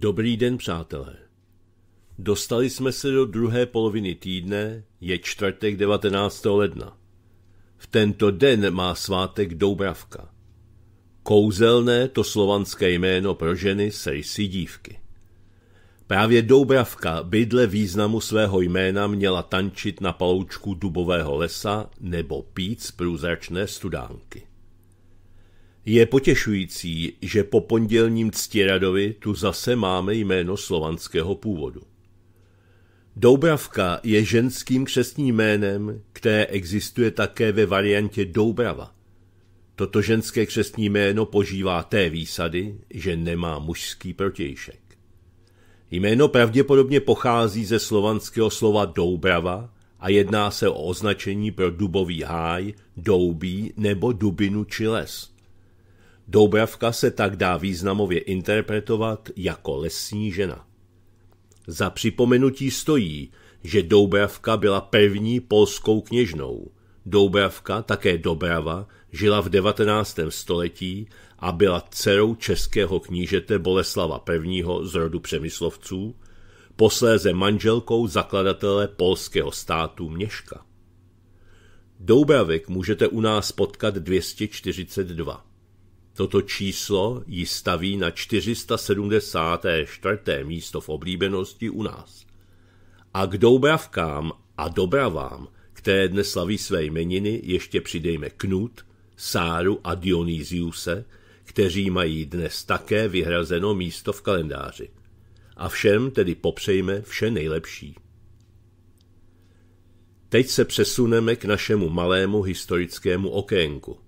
Dobrý den, přátelé. Dostali jsme se do druhé poloviny týdne, je čtvrtek 19. ledna. V tento den má svátek Doubravka. Kouzelné to slovanské jméno pro ženy se jsi dívky. Právě Doubravka bydle významu svého jména měla tančit na paloučku dubového lesa nebo pít z průzračné studánky. Je potěšující, že po pondělním ctiradovi tu zase máme jméno slovanského původu. Doubravka je ženským křestním jménem, které existuje také ve variantě Doubrava. Toto ženské křestní jméno požívá té výsady, že nemá mužský protějšek. Jméno pravděpodobně pochází ze slovanského slova Doubrava a jedná se o označení pro dubový háj, doubí nebo dubinu či les. Doubravka se tak dá významově interpretovat jako lesní žena. Za připomenutí stojí, že Doubravka byla první polskou kněžnou. Doubravka, také Dobrava, žila v 19. století a byla dcerou českého knížete Boleslava I. z rodu Přemyslovců, posléze manželkou zakladatele polského státu Měška. Doubravek můžete u nás potkat 242. Toto číslo ji staví na 474. místo v oblíbenosti u nás. A k doubravkám a dobravám, které dnes slaví své jmeniny, ještě přidejme Knut, Sáru a Dionýziuse, kteří mají dnes také vyhrazeno místo v kalendáři. A všem tedy popřejme vše nejlepší. Teď se přesuneme k našemu malému historickému okénku –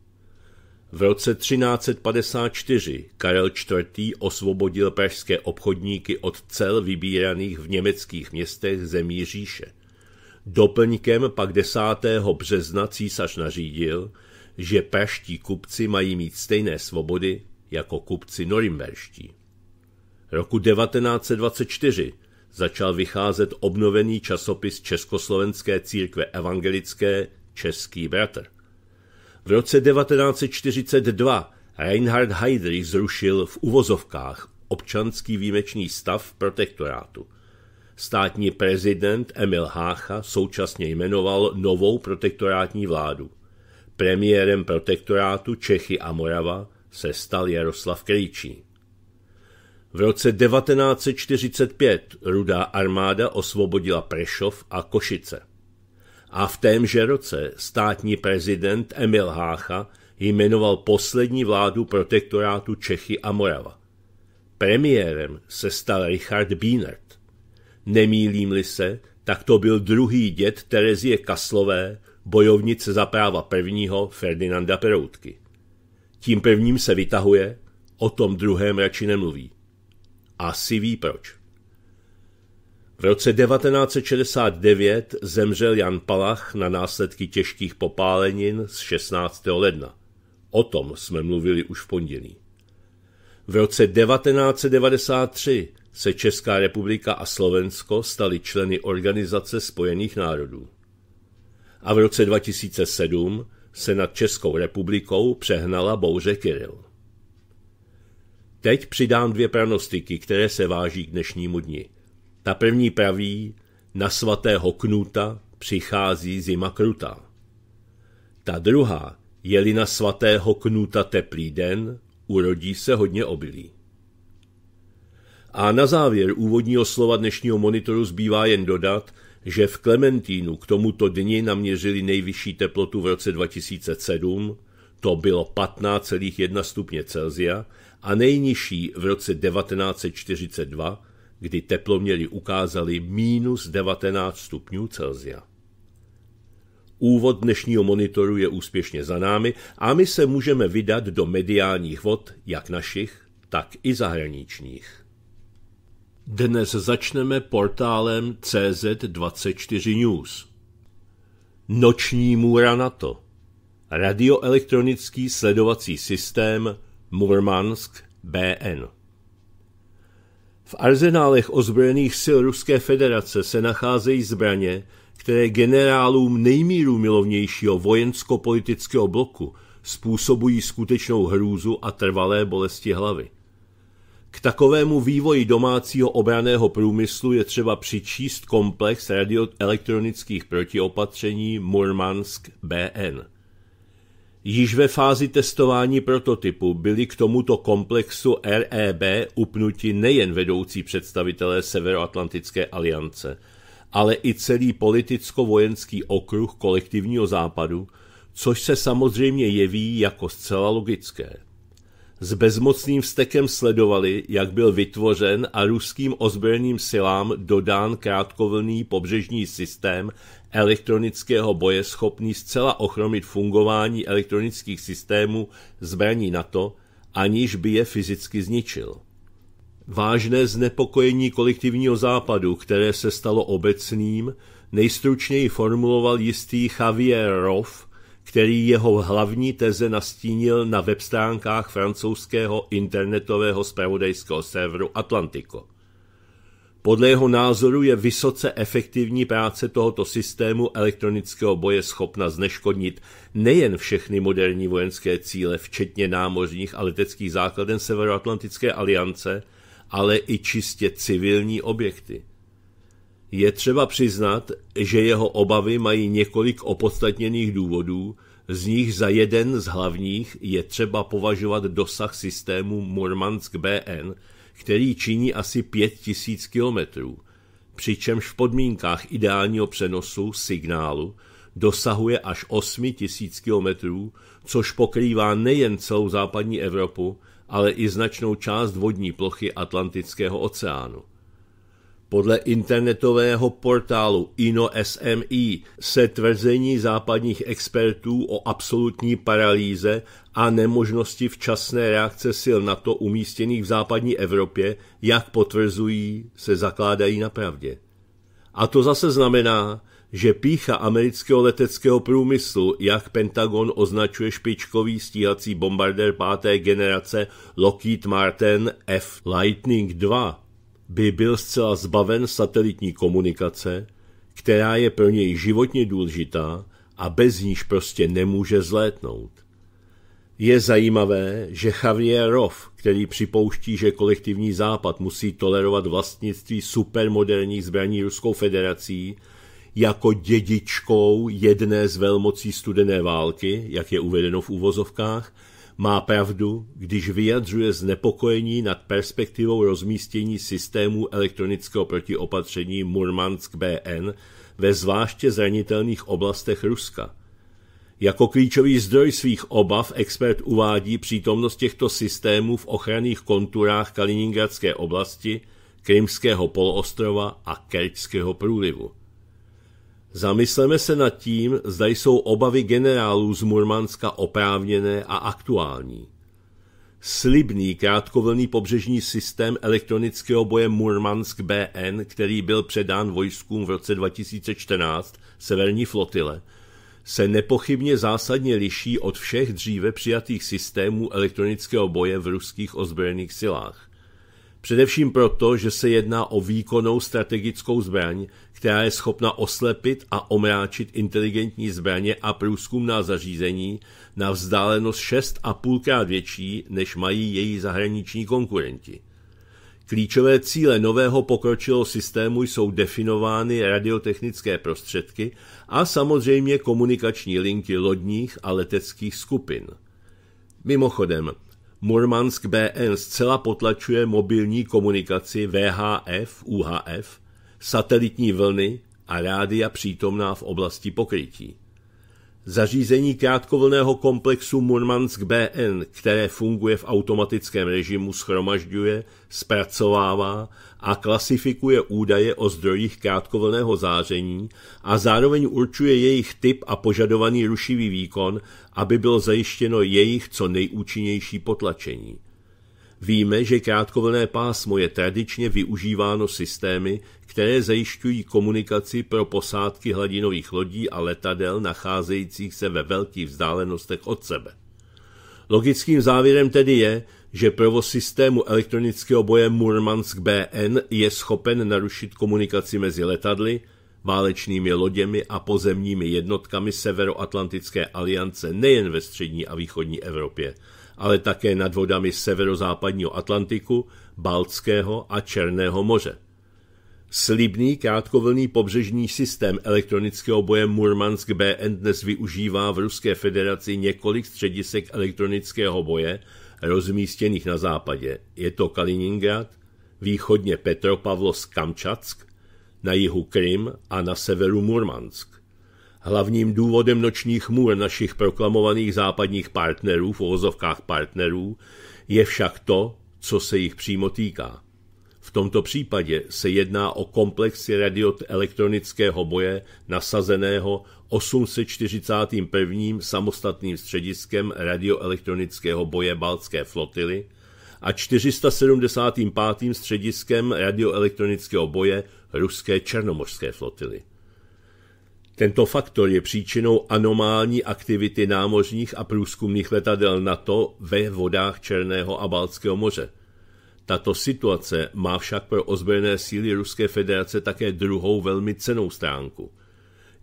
v roce 1354 Karel IV. osvobodil pražské obchodníky od cel vybíraných v německých městech zemí říše. Doplňkem pak 10. března císař nařídil, že praští kupci mají mít stejné svobody jako kupci norimberští. Roku 1924 začal vycházet obnovený časopis Československé církve evangelické Český bratr – v roce 1942 Reinhard Heydrich zrušil v uvozovkách občanský výjimečný stav protektorátu. Státní prezident Emil Hácha současně jmenoval novou protektorátní vládu. Premiérem protektorátu Čechy a Morava se stal Jaroslav Krejčí. V roce 1945 Rudá armáda osvobodila Prešov a Košice a v témže roce státní prezident Emil Hácha jmenoval poslední vládu protektorátu Čechy a Morava. Premiérem se stal Richard Bienert. Nemýlím-li se, tak to byl druhý děd Terezie Kaslové, bojovnice za práva prvního Ferdinanda Peroutky. Tím prvním se vytahuje, o tom druhém radši nemluví. Asi ví proč. V roce 1969 zemřel Jan Palach na následky těžkých popálenin z 16. ledna. O tom jsme mluvili už v pondělí. V roce 1993 se Česká republika a Slovensko staly členy Organizace spojených národů. A v roce 2007 se nad Českou republikou přehnala bouře Kiril. Teď přidám dvě pranostiky, které se váží k dnešnímu dni – ta první praví, na svatého Knuta přichází zima krutá. Ta druhá, jeli na svatého Knuta teplý den, urodí se hodně obilí. A na závěr úvodního slova dnešního monitoru zbývá jen dodat, že v Klementínu k tomuto dni naměřili nejvyšší teplotu v roce 2007, to bylo 15,1 stupně Celzia, a nejnižší v roce 1942, kdy teploměry ukázaly minus 19 stupňů Celzia. Úvod dnešního monitoru je úspěšně za námi a my se můžeme vydat do mediálních vod, jak našich, tak i zahraničních. Dnes začneme portálem CZ24 News. Noční můra NATO. Radioelektronický sledovací systém Murmansk BN. V arzenálech ozbrojených sil Ruské federace se nacházejí zbraně, které generálům nejmíru milovnějšího vojensko-politického bloku způsobují skutečnou hrůzu a trvalé bolesti hlavy. K takovému vývoji domácího obraného průmyslu je třeba přičíst komplex radioelektronických protiopatření Murmansk BN. Již ve fázi testování prototypu byli k tomuto komplexu REB upnuti nejen vedoucí představitelé Severoatlantické aliance, ale i celý politicko-vojenský okruh kolektivního západu, což se samozřejmě jeví jako zcela logické. S bezmocným vztekem sledovali, jak byl vytvořen a ruským ozbrojeným silám dodán krátkovlný pobřežní systém elektronického boje schopný zcela ochromit fungování elektronických systémů zbraní NATO, aniž by je fyzicky zničil. Vážné znepokojení kolektivního západu, které se stalo obecným, nejstručněji formuloval jistý Javier Roff, který jeho hlavní teze nastínil na webstránkách francouzského internetového spravodajského serveru Atlantico. Podle jeho názoru je vysoce efektivní práce tohoto systému elektronického boje schopna zneškodnit nejen všechny moderní vojenské cíle, včetně námořních a leteckých základen Severoatlantické aliance, ale i čistě civilní objekty. Je třeba přiznat, že jeho obavy mají několik opodstatněných důvodů, z nich za jeden z hlavních je třeba považovat dosah systému Murmansk BN, který činí asi 5000 km, přičemž v podmínkách ideálního přenosu signálu dosahuje až 8000 km, což pokrývá nejen celou západní Evropu, ale i značnou část vodní plochy Atlantického oceánu. Podle internetového portálu InoSMI se tvrzení západních expertů o absolutní paralýze a nemožnosti včasné reakce sil NATO umístěných v západní Evropě, jak potvrzují, se zakládají na pravdě. A to zase znamená, že pícha amerického leteckého průmyslu, jak Pentagon označuje špičkový stíhací bombardér páté generace Lockheed Martin F Lightning II, by byl zcela zbaven satelitní komunikace, která je pro něj životně důležitá a bez níž prostě nemůže zlétnout. Je zajímavé, že Javier Rov, který připouští, že kolektivní západ musí tolerovat vlastnictví supermoderních zbraní Ruskou federací jako dědičkou jedné z velmocí studené války, jak je uvedeno v úvozovkách, má pravdu, když vyjadřuje znepokojení nad perspektivou rozmístění systému elektronického protiopatření Murmansk BN ve zvláště zranitelných oblastech Ruska. Jako klíčový zdroj svých obav expert uvádí přítomnost těchto systémů v ochranných konturách Kaliningradské oblasti, Krymského poloostrova a Kerčského průlivu. Zamysleme se nad tím, zda jsou obavy generálů z Murmanska oprávněné a aktuální. Slibný krátkovlný pobřežní systém elektronického boje Murmansk BN, který byl předán vojskům v roce 2014 severní flotile, se nepochybně zásadně liší od všech dříve přijatých systémů elektronického boje v ruských ozbrojených silách. Především proto, že se jedná o výkonnou strategickou zbraň, která je schopna oslepit a omráčit inteligentní zbraně a průzkumná zařízení na vzdálenost 6,5 krát větší, než mají její zahraniční konkurenti. Klíčové cíle nového pokročilého systému jsou definovány radiotechnické prostředky a samozřejmě komunikační linky lodních a leteckých skupin. Mimochodem, Murmansk BN zcela potlačuje mobilní komunikaci VHF, UHF, satelitní vlny a rádia přítomná v oblasti pokrytí. Zařízení krátkovlného komplexu Murmansk BN, které funguje v automatickém režimu, schromažďuje, zpracovává a klasifikuje údaje o zdrojích krátkovlného záření a zároveň určuje jejich typ a požadovaný rušivý výkon, aby bylo zajištěno jejich co nejúčinnější potlačení. Víme, že krátkovlné pásmo je tradičně využíváno systémy, které zajišťují komunikaci pro posádky hladinových lodí a letadel nacházejících se ve velkých vzdálenostech od sebe. Logickým závěrem tedy je, že provoz systému elektronického boje Murmansk BN je schopen narušit komunikaci mezi letadly, válečnými loděmi a pozemními jednotkami Severoatlantické aliance nejen ve střední a východní Evropě, ale také nad vodami severozápadního Atlantiku, Baltského a Černého moře. Slibný krátkovlný pobřežní systém elektronického boje Murmansk BN dnes využívá v Ruské federaci několik středisek elektronického boje rozmístěných na západě. Je to Kaliningrad, východně Petropavlovsk-Kamčatsk, na jihu Krym a na severu Murmansk. Hlavním důvodem nočních můr našich proklamovaných západních partnerů, v uvozovkách partnerů, je však to, co se jich přímo týká. V tomto případě se jedná o komplexy radioelektronického boje nasazeného 841. samostatným střediskem radioelektronického boje Baltské flotily a 475. střediskem radioelektronického boje ruské černomořské flotily. Tento faktor je příčinou anomální aktivity námořních a průzkumných letadel NATO ve vodách Černého a Baltského moře. Tato situace má však pro ozbrojené síly Ruské federace také druhou velmi cenou stránku –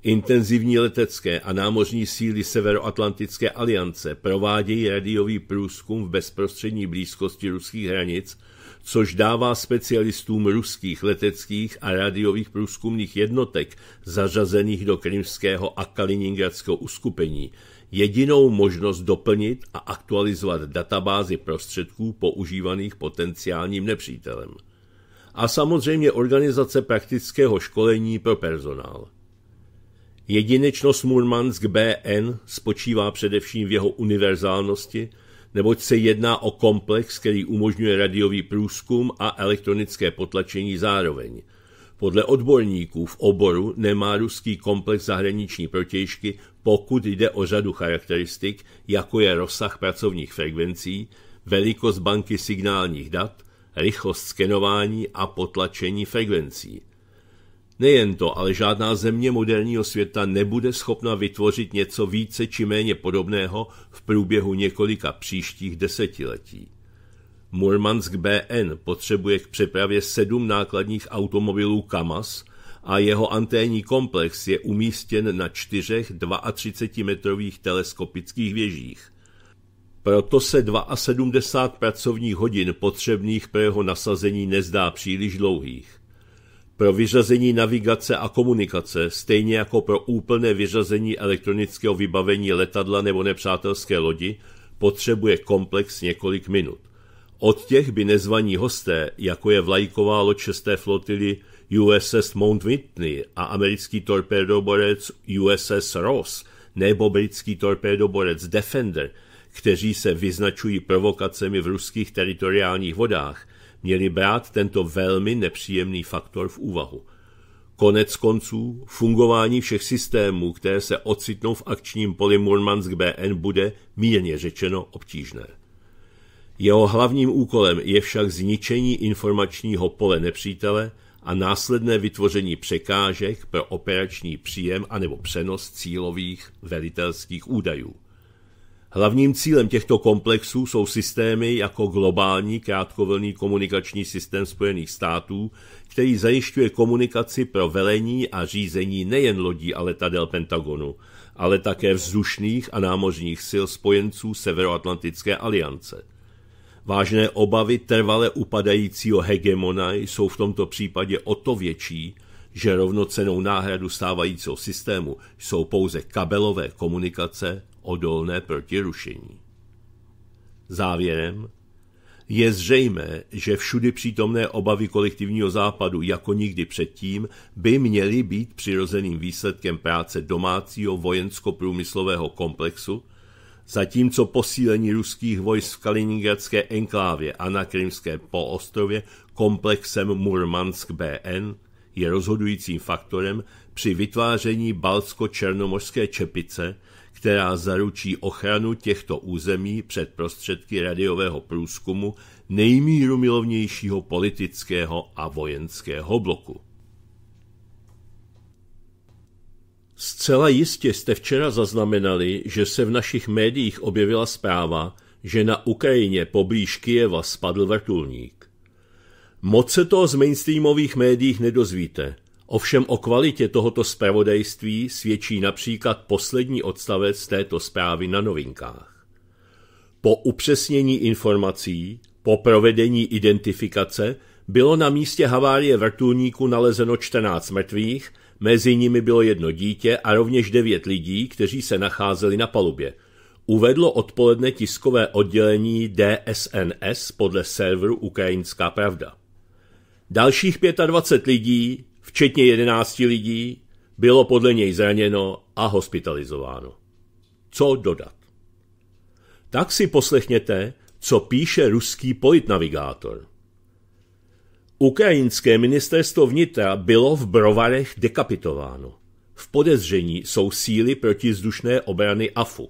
Intenzivní letecké a námořní síly Severoatlantické aliance provádějí radiový průzkum v bezprostřední blízkosti ruských hranic, což dává specialistům ruských leteckých a rádiových průzkumných jednotek zařazených do krymského a kaliningradského uskupení jedinou možnost doplnit a aktualizovat databázy prostředků používaných potenciálním nepřítelem. A samozřejmě organizace praktického školení pro personál. Jedinečnost Murmansk BN spočívá především v jeho univerzálnosti, neboť se jedná o komplex, který umožňuje radiový průzkum a elektronické potlačení zároveň. Podle odborníků v oboru nemá ruský komplex zahraniční protějšky, pokud jde o řadu charakteristik, jako je rozsah pracovních frekvencí, velikost banky signálních dat, rychlost skenování a potlačení frekvencí. Nejen to, ale žádná země moderního světa nebude schopna vytvořit něco více či méně podobného v průběhu několika příštích desetiletí. Murmansk BN potřebuje k přepravě sedm nákladních automobilů Kamaz a jeho anténní komplex je umístěn na čtyřech 32-metrových teleskopických věžích. Proto se 72 pracovních hodin potřebných pro jeho nasazení nezdá příliš dlouhých pro vyřazení navigace a komunikace, stejně jako pro úplné vyřazení elektronického vybavení letadla nebo nepřátelské lodi, potřebuje komplex několik minut. Od těch by nezvaní hosté, jako je vlajková loď 6. flotily USS Mount Whitney a americký torpédoborec USS Ross nebo britský torpédoborec Defender, kteří se vyznačují provokacemi v ruských teritoriálních vodách, měli brát tento velmi nepříjemný faktor v úvahu. Konec konců fungování všech systémů, které se ocitnou v akčním poli Murmansk BN, bude mírně řečeno obtížné. Jeho hlavním úkolem je však zničení informačního pole nepřítele a následné vytvoření překážek pro operační příjem anebo přenos cílových velitelských údajů. Hlavním cílem těchto komplexů jsou systémy jako globální krátkovlný komunikační systém Spojených států, který zajišťuje komunikaci pro velení a řízení nejen lodí a letadel Pentagonu, ale také vzdušných a námořních sil spojenců Severoatlantické aliance. Vážné obavy trvale upadajícího hegemona jsou v tomto případě o to větší, že rovnocenou náhradu stávajícího systému jsou pouze kabelové komunikace odolné proti rušení. Závěrem je zřejmé, že všudy přítomné obavy kolektivního západu jako nikdy předtím by měly být přirozeným výsledkem práce domácího vojensko-průmyslového komplexu, zatímco posílení ruských vojsk v kaliningradské enklávě a na Krymské poostrově komplexem Murmansk BN je rozhodujícím faktorem při vytváření balsko-černomořské čepice, která zaručí ochranu těchto území před prostředky radiového průzkumu nejmíru milovnějšího politického a vojenského bloku. Zcela jistě jste včera zaznamenali, že se v našich médiích objevila zpráva, že na Ukrajině poblíž Kijeva spadl vrtulník. Moc se toho z mainstreamových médiích nedozvíte – Ovšem o kvalitě tohoto zpravodajství svědčí například poslední odstavec této zprávy na novinkách. Po upřesnění informací, po provedení identifikace, bylo na místě havárie vrtulníku nalezeno 14 mrtvých, mezi nimi bylo jedno dítě a rovněž devět lidí, kteří se nacházeli na palubě. Uvedlo odpoledne tiskové oddělení DSNS podle serveru Ukrajinská pravda. Dalších 25 lidí včetně 11 lidí, bylo podle něj zraněno a hospitalizováno. Co dodat? Tak si poslechněte, co píše ruský politnavigátor. Ukrajinské ministerstvo vnitra bylo v Brovarech dekapitováno. V podezření jsou síly protizdušné obrany AFU.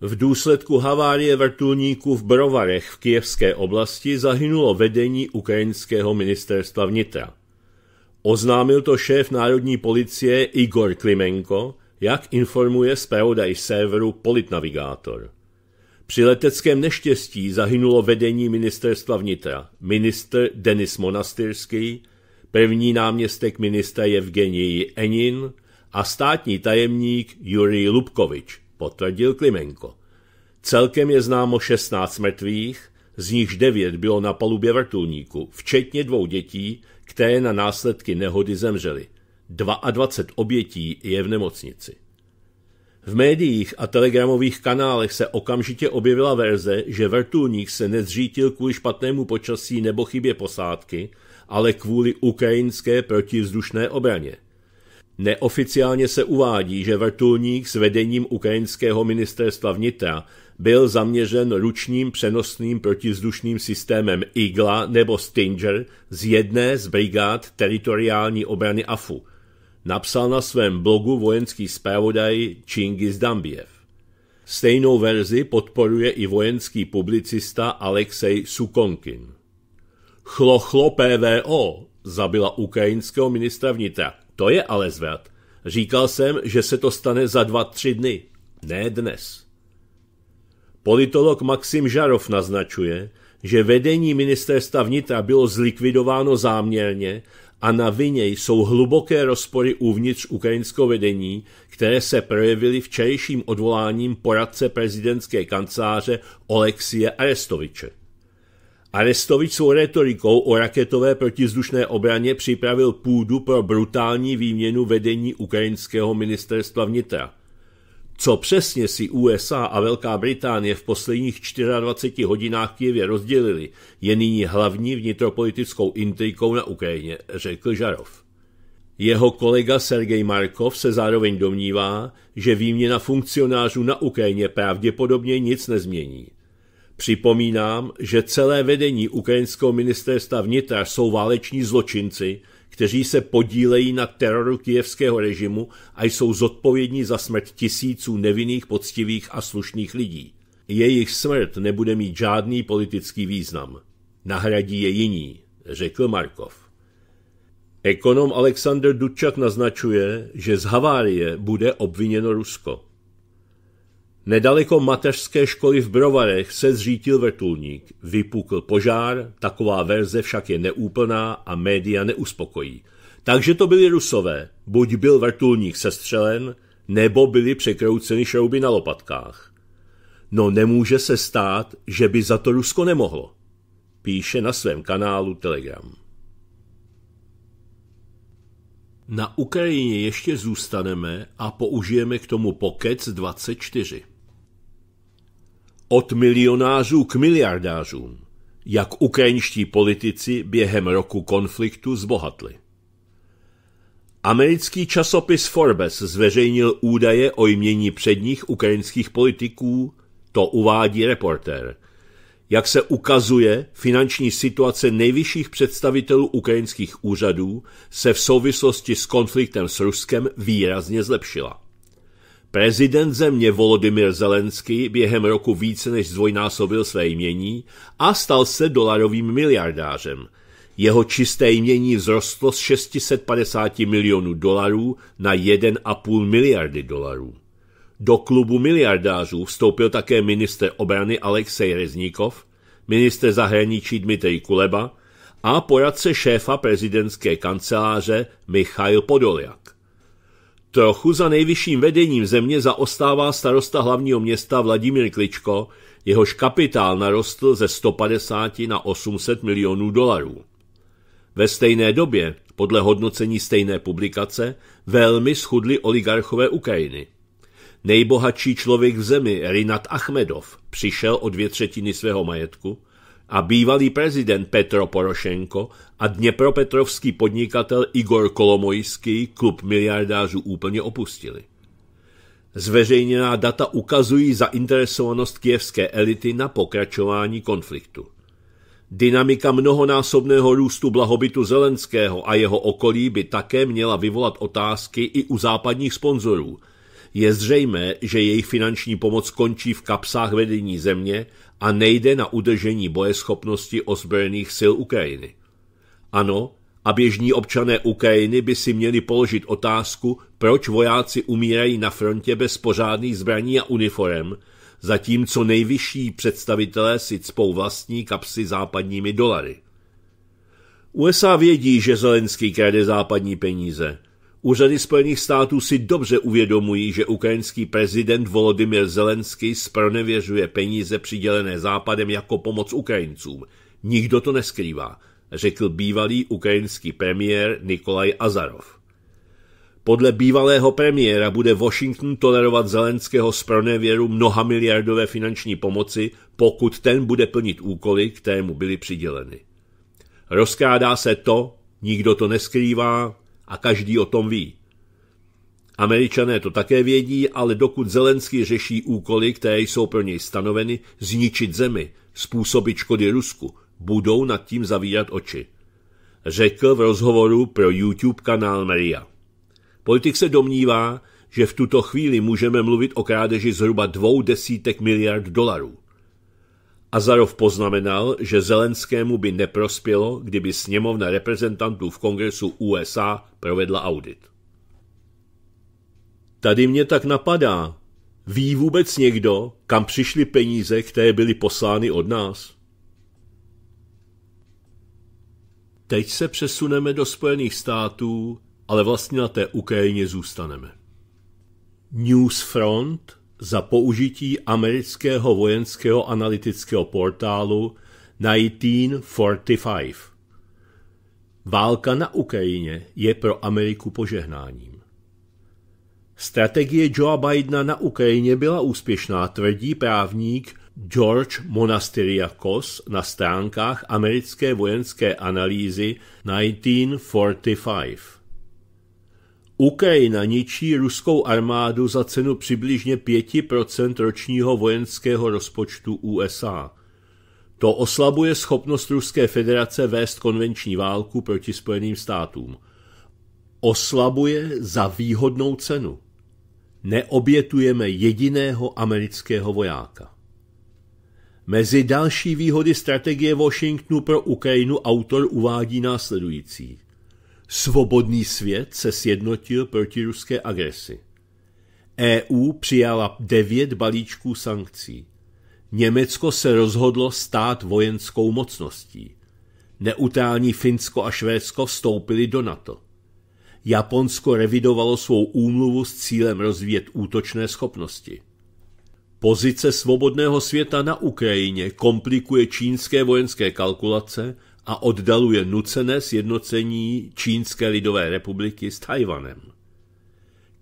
V důsledku havárie vrtulníku v Brovarech v kijevské oblasti zahynulo vedení ukrajinského ministerstva vnitra. Oznámil to šéf národní policie Igor Klimenko, jak informuje zpravodaj serveru Politnavigátor. Při leteckém neštěstí zahynulo vedení ministerstva vnitra, minister Denis Monastyrský, první náměstek ministra Evgenii Enin a státní tajemník Jurij Lubkovič, potvrdil Klimenko. Celkem je známo 16 mrtvých, z nichž 9 bylo na palubě vrtulníku, včetně dvou dětí, které na následky nehody zemřeli. 22 obětí je v nemocnici. V médiích a telegramových kanálech se okamžitě objevila verze, že vrtulník se nezřítil kvůli špatnému počasí nebo chybě posádky, ale kvůli ukrajinské protivzdušné obraně. Neoficiálně se uvádí, že vrtulník s vedením ukrajinského ministerstva vnitra byl zaměřen ručním přenosným protizdušným systémem IGLA nebo Stinger z jedné z brigád teritoriální obrany AFU. Napsal na svém blogu vojenský zpravodaj Čingis Dambiev. Stejnou verzi podporuje i vojenský publicista Alexej Sukonkin. Chlochlo PVO zabila ukrajinského ministra vnitra. To je ale zvrat. Říkal jsem, že se to stane za dva, tři dny. Ne dnes. Politolog Maxim Žarov naznačuje, že vedení ministerstva vnitra bylo zlikvidováno záměrně a na vině jsou hluboké rozpory uvnitř ukrajinského vedení, které se projevily včerejším odvoláním poradce prezidentské kanceláře Oleksie Arestoviče. Arestovič svou retorikou o raketové protizdušné obraně připravil půdu pro brutální výměnu vedení ukrajinského ministerstva vnitra – co přesně si USA a Velká Británie v posledních 24 hodinách v Kijevě rozdělili, je nyní hlavní vnitropolitickou intrikou na Ukrajině, řekl Žarov. Jeho kolega Sergej Markov se zároveň domnívá, že výměna funkcionářů na Ukrajině pravděpodobně nic nezmění. Připomínám, že celé vedení ukrajinského ministerstva vnitra jsou váleční zločinci, kteří se podílejí na teroru kijevského režimu a jsou zodpovědní za smrt tisíců nevinných, poctivých a slušných lidí. Jejich smrt nebude mít žádný politický význam. Nahradí je jiní, řekl Markov. Ekonom Alexander Dučak naznačuje, že z havárie bude obviněno Rusko. Nedaleko mateřské školy v Brovarech se zřítil vrtulník. Vypukl požár, taková verze však je neúplná a média neuspokojí. Takže to byli rusové. Buď byl vrtulník sestřelen, nebo byly překrouceny šrouby na lopatkách. No nemůže se stát, že by za to Rusko nemohlo. Píše na svém kanálu Telegram. Na Ukrajině ještě zůstaneme a použijeme k tomu Pokec 24. Od milionářů k miliardářům, jak ukrajinští politici během roku konfliktu zbohatli. Americký časopis Forbes zveřejnil údaje o jmění předních ukrajinských politiků, to uvádí reportér. Jak se ukazuje, finanční situace nejvyšších představitelů ukrajinských úřadů se v souvislosti s konfliktem s Ruskem výrazně zlepšila. Prezident země Volodymyr Zelensky během roku více než zdvojnásobil své jmění a stal se dolarovým miliardářem. Jeho čisté jmění vzrostlo z 650 milionů dolarů na 1,5 miliardy dolarů. Do klubu miliardářů vstoupil také minister obrany Alexej Reznikov, minister zahraničí Dmitrij Kuleba a poradce šéfa prezidentské kanceláře Michail Podoljak. Trochu za nejvyšším vedením země zaostává starosta hlavního města Vladimír Kličko, jehož kapitál narostl ze 150 na 800 milionů dolarů. Ve stejné době, podle hodnocení stejné publikace, velmi schudli oligarchové Ukrajiny. Nejbohatší člověk v zemi, Rinat Achmedov, přišel o dvě třetiny svého majetku – a bývalý prezident Petro Porošenko a dněpropetrovský podnikatel Igor Kolomojský klub miliardářů úplně opustili. Zveřejněná data ukazují zainteresovanost kievské elity na pokračování konfliktu. Dynamika mnohonásobného růstu blahobytu Zelenského a jeho okolí by také měla vyvolat otázky i u západních sponzorů. Je zřejmé, že jejich finanční pomoc končí v kapsách vedení země a nejde na udržení bojeschopnosti ozbrojených sil Ukrajiny. Ano, a běžní občané Ukrajiny by si měli položit otázku, proč vojáci umírají na frontě bez pořádných zbraní a uniform, zatímco nejvyšší představitelé si cpou vlastní kapsy západními dolary. USA vědí, že Zelenský krade západní peníze – Úřady Spojených států si dobře uvědomují, že ukrajinský prezident Volodymyr Zelensky spronevěřuje peníze přidělené Západem jako pomoc Ukrajincům. Nikdo to neskrývá, řekl bývalý ukrajinský premiér Nikolaj Azarov. Podle bývalého premiéra bude Washington tolerovat Zelenského z pronevěru mnoha miliardové finanční pomoci, pokud ten bude plnit úkoly, které mu byly přiděleny. Rozkrádá se to, nikdo to neskrývá, a každý o tom ví. Američané to také vědí, ale dokud Zelenský řeší úkoly, které jsou pro něj stanoveny, zničit zemi, způsobit škody Rusku, budou nad tím zavírat oči. Řekl v rozhovoru pro YouTube kanál Maria. Politik se domnívá, že v tuto chvíli můžeme mluvit o krádeži zhruba dvou desítek miliard dolarů. Azarov poznamenal, že Zelenskému by neprospělo, kdyby sněmovna reprezentantů v kongresu USA provedla audit. Tady mě tak napadá. Ví vůbec někdo, kam přišly peníze, které byly poslány od nás? Teď se přesuneme do Spojených států, ale vlastně na té Ukrajině zůstaneme. Newsfront za použití amerického vojenského analytického portálu 1945. Válka na Ukrajině je pro Ameriku požehnáním. Strategie Joea Bidena na Ukrajině byla úspěšná, tvrdí právník George Monasteriakos na stránkách americké vojenské analýzy 1945. Ukrajina ničí ruskou armádu za cenu přibližně 5% ročního vojenského rozpočtu USA. To oslabuje schopnost Ruské federace vést konvenční válku proti Spojeným státům. Oslabuje za výhodnou cenu. Neobětujeme jediného amerického vojáka. Mezi další výhody strategie Washingtonu pro Ukrajinu autor uvádí následující. Svobodný svět se sjednotil proti ruské agresi. EU přijala devět balíčků sankcí. Německo se rozhodlo stát vojenskou mocností. Neutrální Finsko a Švédsko vstoupili do NATO. Japonsko revidovalo svou úmluvu s cílem rozvíjet útočné schopnosti. Pozice svobodného světa na Ukrajině komplikuje čínské vojenské kalkulace – a oddaluje nucené sjednocení Čínské lidové republiky s Tajvanem.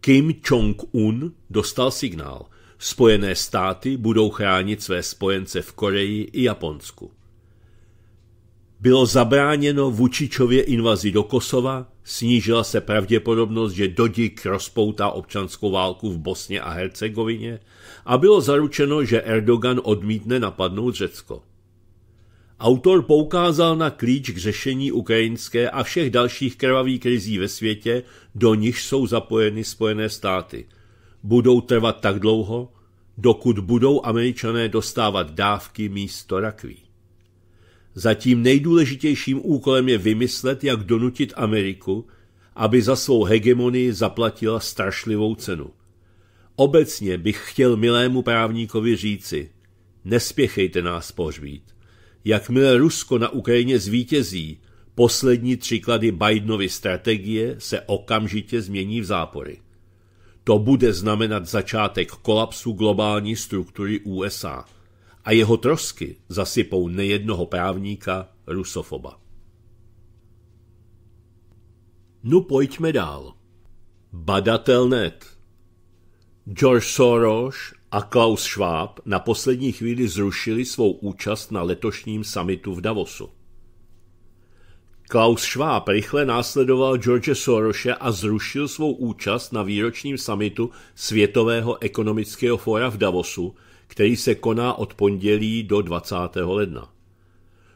Kim Jong-un dostal signál, Spojené státy budou chránit své spojence v Koreji i Japonsku. Bylo zabráněno Vučičově invazi do Kosova, snížila se pravděpodobnost, že Dodik rozpoutá občanskou válku v Bosně a Hercegovině a bylo zaručeno, že Erdogan odmítne napadnout Řecko. Autor poukázal na klíč k řešení ukrajinské a všech dalších krvavých krizí ve světě, do nichž jsou zapojeny Spojené státy. Budou trvat tak dlouho, dokud budou američané dostávat dávky místo rakví. Zatím nejdůležitějším úkolem je vymyslet, jak donutit Ameriku, aby za svou hegemonii zaplatila strašlivou cenu. Obecně bych chtěl milému právníkovi říci, nespěchejte nás pohřbít. Jakmile Rusko na Ukrajině zvítězí, poslední tři klady Bidenovy strategie se okamžitě změní v zápory. To bude znamenat začátek kolapsu globální struktury USA a jeho trosky zasypou nejednoho právníka rusofoba. No pojďme dál. Badatel.net George Soros a Klaus Schwab na poslední chvíli zrušili svou účast na letošním samitu v Davosu. Klaus Schwab rychle následoval George Sorose a zrušil svou účast na výročním samitu Světového ekonomického fóra v Davosu, který se koná od pondělí do 20. ledna.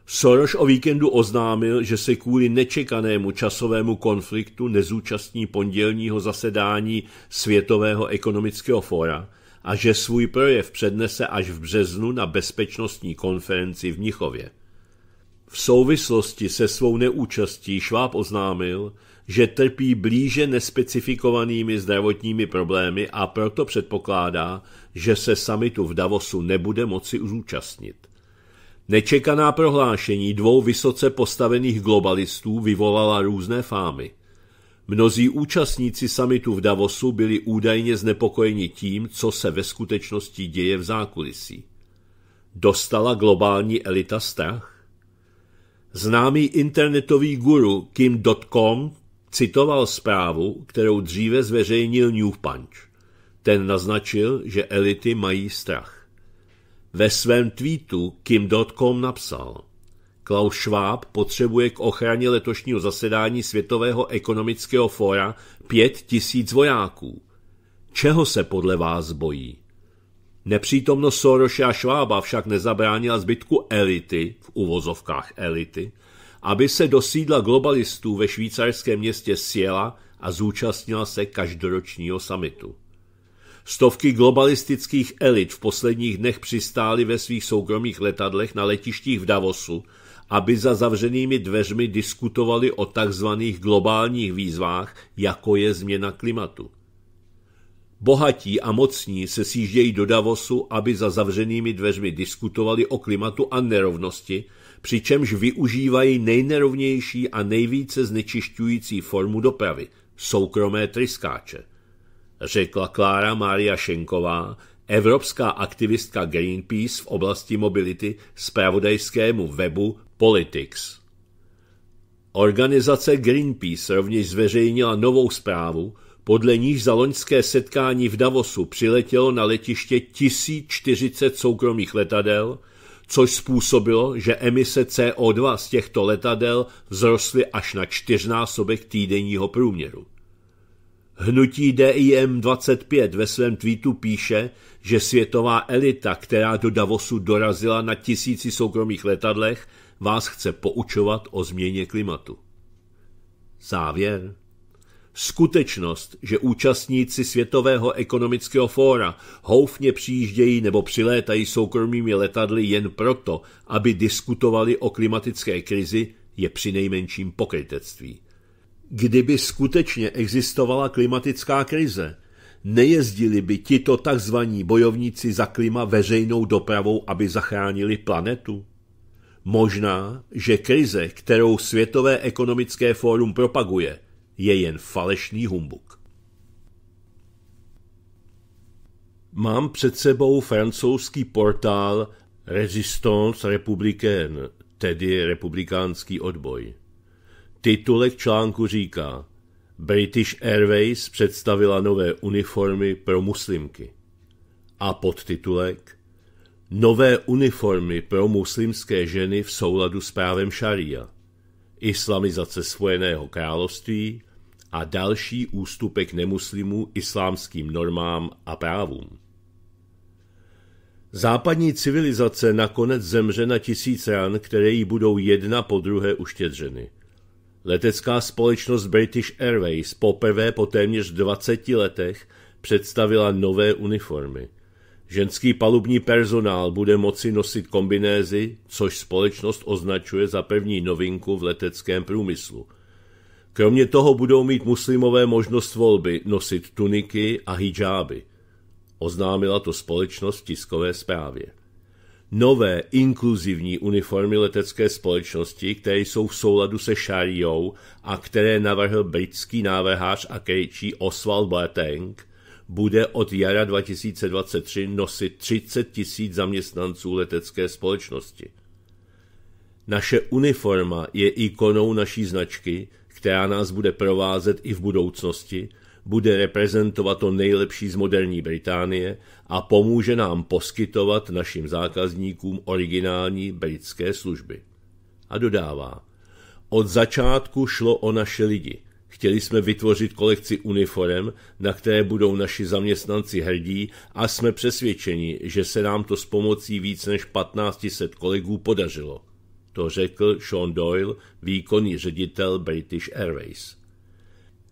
Soros o víkendu oznámil, že se kvůli nečekanému časovému konfliktu nezúčastní pondělního zasedání Světového ekonomického fóra – a že svůj projev přednese až v březnu na bezpečnostní konferenci v Mnichově. V souvislosti se svou neúčastí Šváb oznámil, že trpí blíže nespecifikovanými zdravotními problémy a proto předpokládá, že se samitu v Davosu nebude moci zúčastnit. Nečekaná prohlášení dvou vysoce postavených globalistů vyvolala různé fámy. Mnozí účastníci samitu v Davosu byli údajně znepokojeni tím, co se ve skutečnosti děje v zákulisí. Dostala globální elita strach? Známý internetový guru Kim.com citoval zprávu, kterou dříve zveřejnil New Punch. Ten naznačil, že elity mají strach. Ve svém tweetu Kim.com napsal – Klaus Schwab potřebuje k ochraně letošního zasedání Světového ekonomického fóra pět tisíc vojáků. Čeho se podle vás bojí? Nepřítomnost Soroše a Švába však nezabránila zbytku elity, v uvozovkách elity, aby se do sídla globalistů ve švýcarském městě Siela a zúčastnila se každoročního samitu. Stovky globalistických elit v posledních dnech přistály ve svých soukromých letadlech na letištích v Davosu aby za zavřenými dveřmi diskutovali o takzvaných globálních výzvách, jako je změna klimatu. Bohatí a mocní se sjíždějí do Davosu, aby za zavřenými dveřmi diskutovali o klimatu a nerovnosti, přičemž využívají nejnerovnější a nejvíce znečišťující formu dopravy – soukromé tryskáče. Řekla Klára Mária Šenková, evropská aktivistka Greenpeace v oblasti mobility, spravodajskému webu Politics. Organizace Greenpeace rovněž zveřejnila novou zprávu, podle níž za loňské setkání v Davosu přiletělo na letiště 1040 soukromých letadel, což způsobilo, že emise CO2 z těchto letadel vzrostly až na čtyřnásobek týdenního průměru. Hnutí DIM25 ve svém tweetu píše, že světová elita, která do Davosu dorazila na tisíci soukromých letadlech, vás chce poučovat o změně klimatu. Závěr. Skutečnost, že účastníci Světového ekonomického fóra houfně přijíždějí nebo přilétají soukromými letadly jen proto, aby diskutovali o klimatické krizi, je při nejmenším pokrytectví. Kdyby skutečně existovala klimatická krize, nejezdili by tito takzvaní bojovníci za klima veřejnou dopravou, aby zachránili planetu? Možná, že krize, kterou Světové ekonomické fórum propaguje, je jen falešný humbuk. Mám před sebou francouzský portál Resistance Republicaine, tedy republikánský odboj. Titulek článku říká British Airways představila nové uniformy pro muslimky. A podtitulek – nové uniformy pro muslimské ženy v souladu s právem šaria, islamizace Spojeného království a další ústupek nemuslimů islámským normám a právům. Západní civilizace nakonec zemře na tisíc ran, které jí budou jedna po druhé uštědřeny. Letecká společnost British Airways poprvé po téměř 20 letech představila nové uniformy – Ženský palubní personál bude moci nosit kombinézy, což společnost označuje za první novinku v leteckém průmyslu. Kromě toho budou mít muslimové možnost volby nosit tuniky a hijáby. Oznámila to společnost v tiskové zprávě. Nové inkluzivní uniformy letecké společnosti, které jsou v souladu se šariou a které navrhl britský návrhář a kejčí Oswald Boateng – bude od jara 2023 nosit 30 tisíc zaměstnanců letecké společnosti. Naše uniforma je ikonou naší značky, která nás bude provázet i v budoucnosti, bude reprezentovat to nejlepší z moderní Británie a pomůže nám poskytovat našim zákazníkům originální britské služby. A dodává, od začátku šlo o naše lidi – Chtěli jsme vytvořit kolekci uniform, na které budou naši zaměstnanci hrdí a jsme přesvědčeni, že se nám to s pomocí víc než 1500 kolegů podařilo. To řekl Sean Doyle, výkonný ředitel British Airways.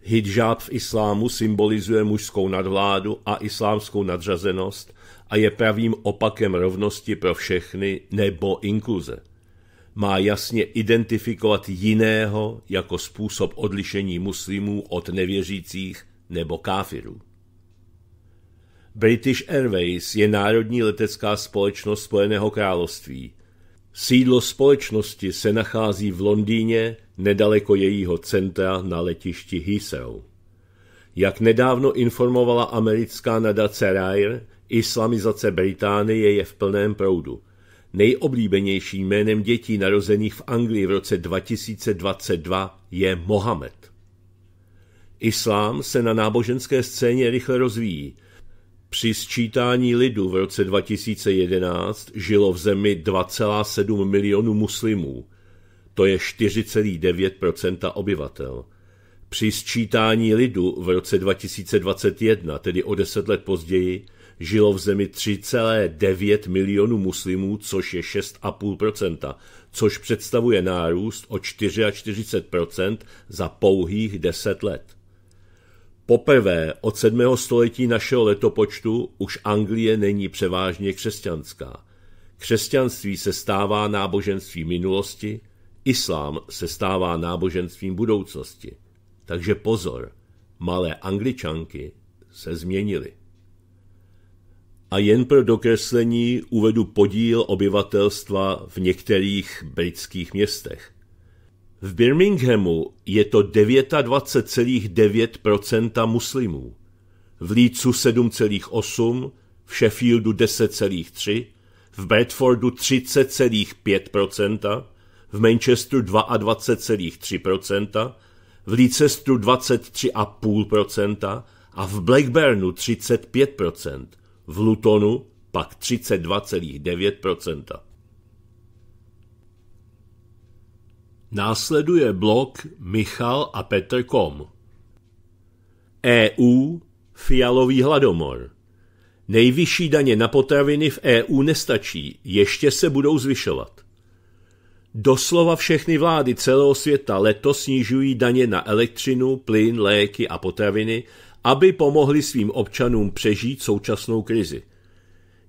Hijab v islámu symbolizuje mužskou nadvládu a islámskou nadřazenost a je pravým opakem rovnosti pro všechny nebo inkluze má jasně identifikovat jiného jako způsob odlišení muslimů od nevěřících nebo káfirů. British Airways je národní letecká společnost Spojeného království. Sídlo společnosti se nachází v Londýně, nedaleko jejího centra na letišti Heathrow. Jak nedávno informovala americká nadace RAIR, islamizace Británie je v plném proudu – Nejoblíbenějším jménem dětí narozených v Anglii v roce 2022 je Mohamed. Islám se na náboženské scéně rychle rozvíjí. Při sčítání lidu v roce 2011 žilo v zemi 2,7 milionu muslimů, to je 4,9 obyvatel. Při sčítání lidu v roce 2021, tedy o 10 let později, žilo v zemi 3,9 milionů muslimů, což je 6,5%, což představuje nárůst o 44% za pouhých 10 let. Poprvé od 7. století našeho letopočtu už Anglie není převážně křesťanská. Křesťanství se stává náboženstvím minulosti, islám se stává náboženstvím budoucnosti. Takže pozor, malé angličanky se změnily a jen pro dokreslení uvedu podíl obyvatelstva v některých britských městech. V Birminghamu je to 29,9% muslimů, v Lícu 7,8%, v Sheffieldu 10,3%, v Bradfordu 30,5%, v Manchesteru 22,3%, v Leicesteru 23,5% a v Blackburnu 35% v Lutonu pak 32,9%. Následuje blok Michal a Petr Kom. EU Fialový hladomor. Nejvyšší daně na potraviny v EU nestačí, ještě se budou zvyšovat. Doslova všechny vlády celého světa letos snižují daně na elektřinu, plyn, léky a potraviny aby pomohli svým občanům přežít současnou krizi.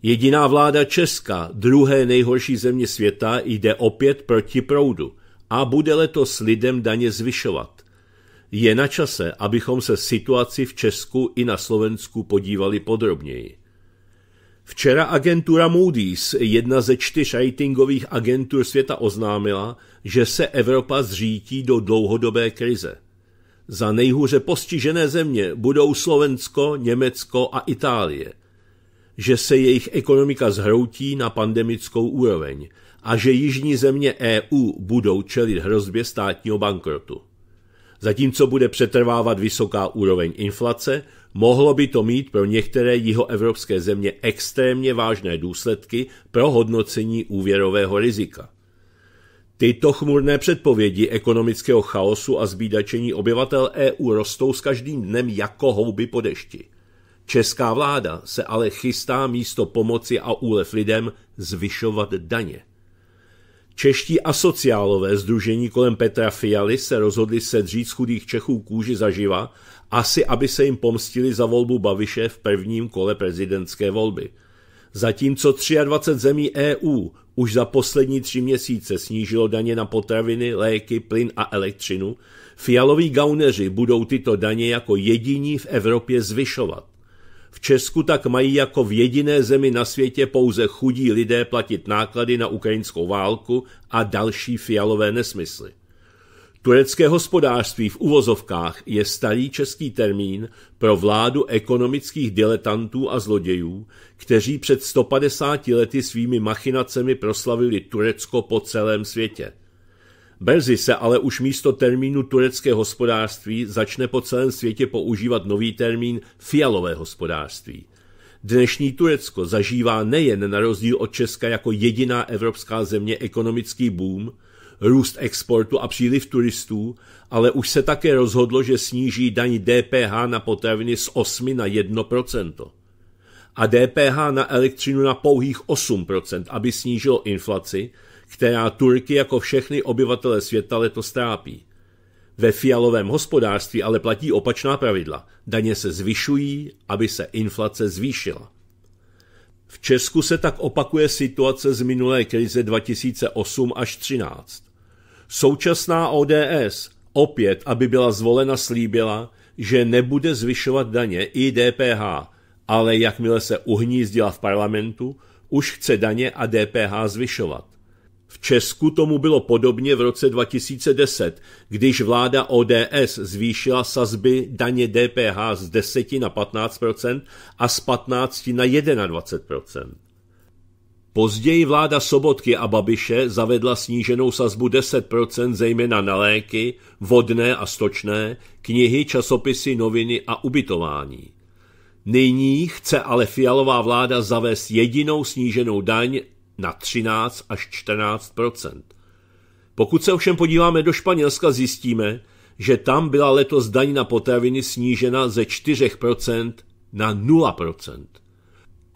Jediná vláda Česka, druhé nejhorší země světa, jde opět proti proudu a bude letos lidem daně zvyšovat. Je na čase, abychom se situaci v Česku i na Slovensku podívali podrobněji. Včera agentura Moody's, jedna ze čtyř ratingových agentur světa, oznámila, že se Evropa zřítí do dlouhodobé krize – za nejhůře postižené země budou Slovensko, Německo a Itálie. Že se jejich ekonomika zhroutí na pandemickou úroveň a že jižní země EU budou čelit hrozbě státního bankrotu. Zatímco bude přetrvávat vysoká úroveň inflace, mohlo by to mít pro některé jihoevropské země extrémně vážné důsledky pro hodnocení úvěrového rizika. Tyto chmurné předpovědi ekonomického chaosu a zbídačení obyvatel EU rostou s každým dnem jako houby po dešti. Česká vláda se ale chystá místo pomoci a úlev lidem zvyšovat daně. Čeští asociálové združení kolem Petra Fialy se rozhodli sedřít z chudých Čechů kůži zaživa, asi aby se jim pomstili za volbu Babiše v prvním kole prezidentské volby. Zatímco 23 zemí EU už za poslední tři měsíce snížilo daně na potraviny, léky, plyn a elektřinu, fialoví gauneři budou tyto daně jako jediní v Evropě zvyšovat. V Česku tak mají jako v jediné zemi na světě pouze chudí lidé platit náklady na ukrajinskou válku a další fialové nesmysly. Turecké hospodářství v uvozovkách je starý český termín pro vládu ekonomických diletantů a zlodějů, kteří před 150 lety svými machinacemi proslavili Turecko po celém světě. Brzy se ale už místo termínu turecké hospodářství začne po celém světě používat nový termín fialové hospodářství. Dnešní Turecko zažívá nejen na rozdíl od Česka jako jediná evropská země ekonomický boom – růst exportu a příliv turistů, ale už se také rozhodlo, že sníží daň DPH na potraviny z 8 na 1% a DPH na elektřinu na pouhých 8%, aby snížilo inflaci, která Turky jako všechny obyvatele světa letos trápí. Ve fialovém hospodářství ale platí opačná pravidla. Daně se zvyšují, aby se inflace zvýšila. V Česku se tak opakuje situace z minulé krize 2008 až 13. Současná ODS opět, aby byla zvolena, slíbila, že nebude zvyšovat daně i DPH, ale jakmile se uhnízdila v parlamentu, už chce daně a DPH zvyšovat. V Česku tomu bylo podobně v roce 2010, když vláda ODS zvýšila sazby daně DPH z 10 na 15 a z 15 na 21 Později vláda Sobotky a Babiše zavedla sníženou sazbu 10% zejména na léky, vodné a stočné, knihy, časopisy, noviny a ubytování. Nyní chce ale fialová vláda zavést jedinou sníženou daň na 13 až 14 Pokud se ovšem podíváme do Španělska, zjistíme, že tam byla letos daň na potraviny snížena ze 4 na 0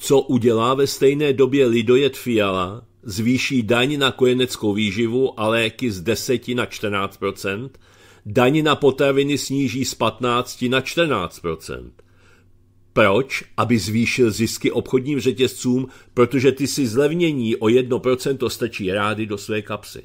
co udělá ve stejné době Lidojet Fiala? Zvýší daň na kojeneckou výživu a léky z 10 na 14 daň na potraviny sníží z 15 na 14 Proč? Aby zvýšil zisky obchodním řetězcům, protože ty si zlevnění o 1% stačí rády do své kapsy.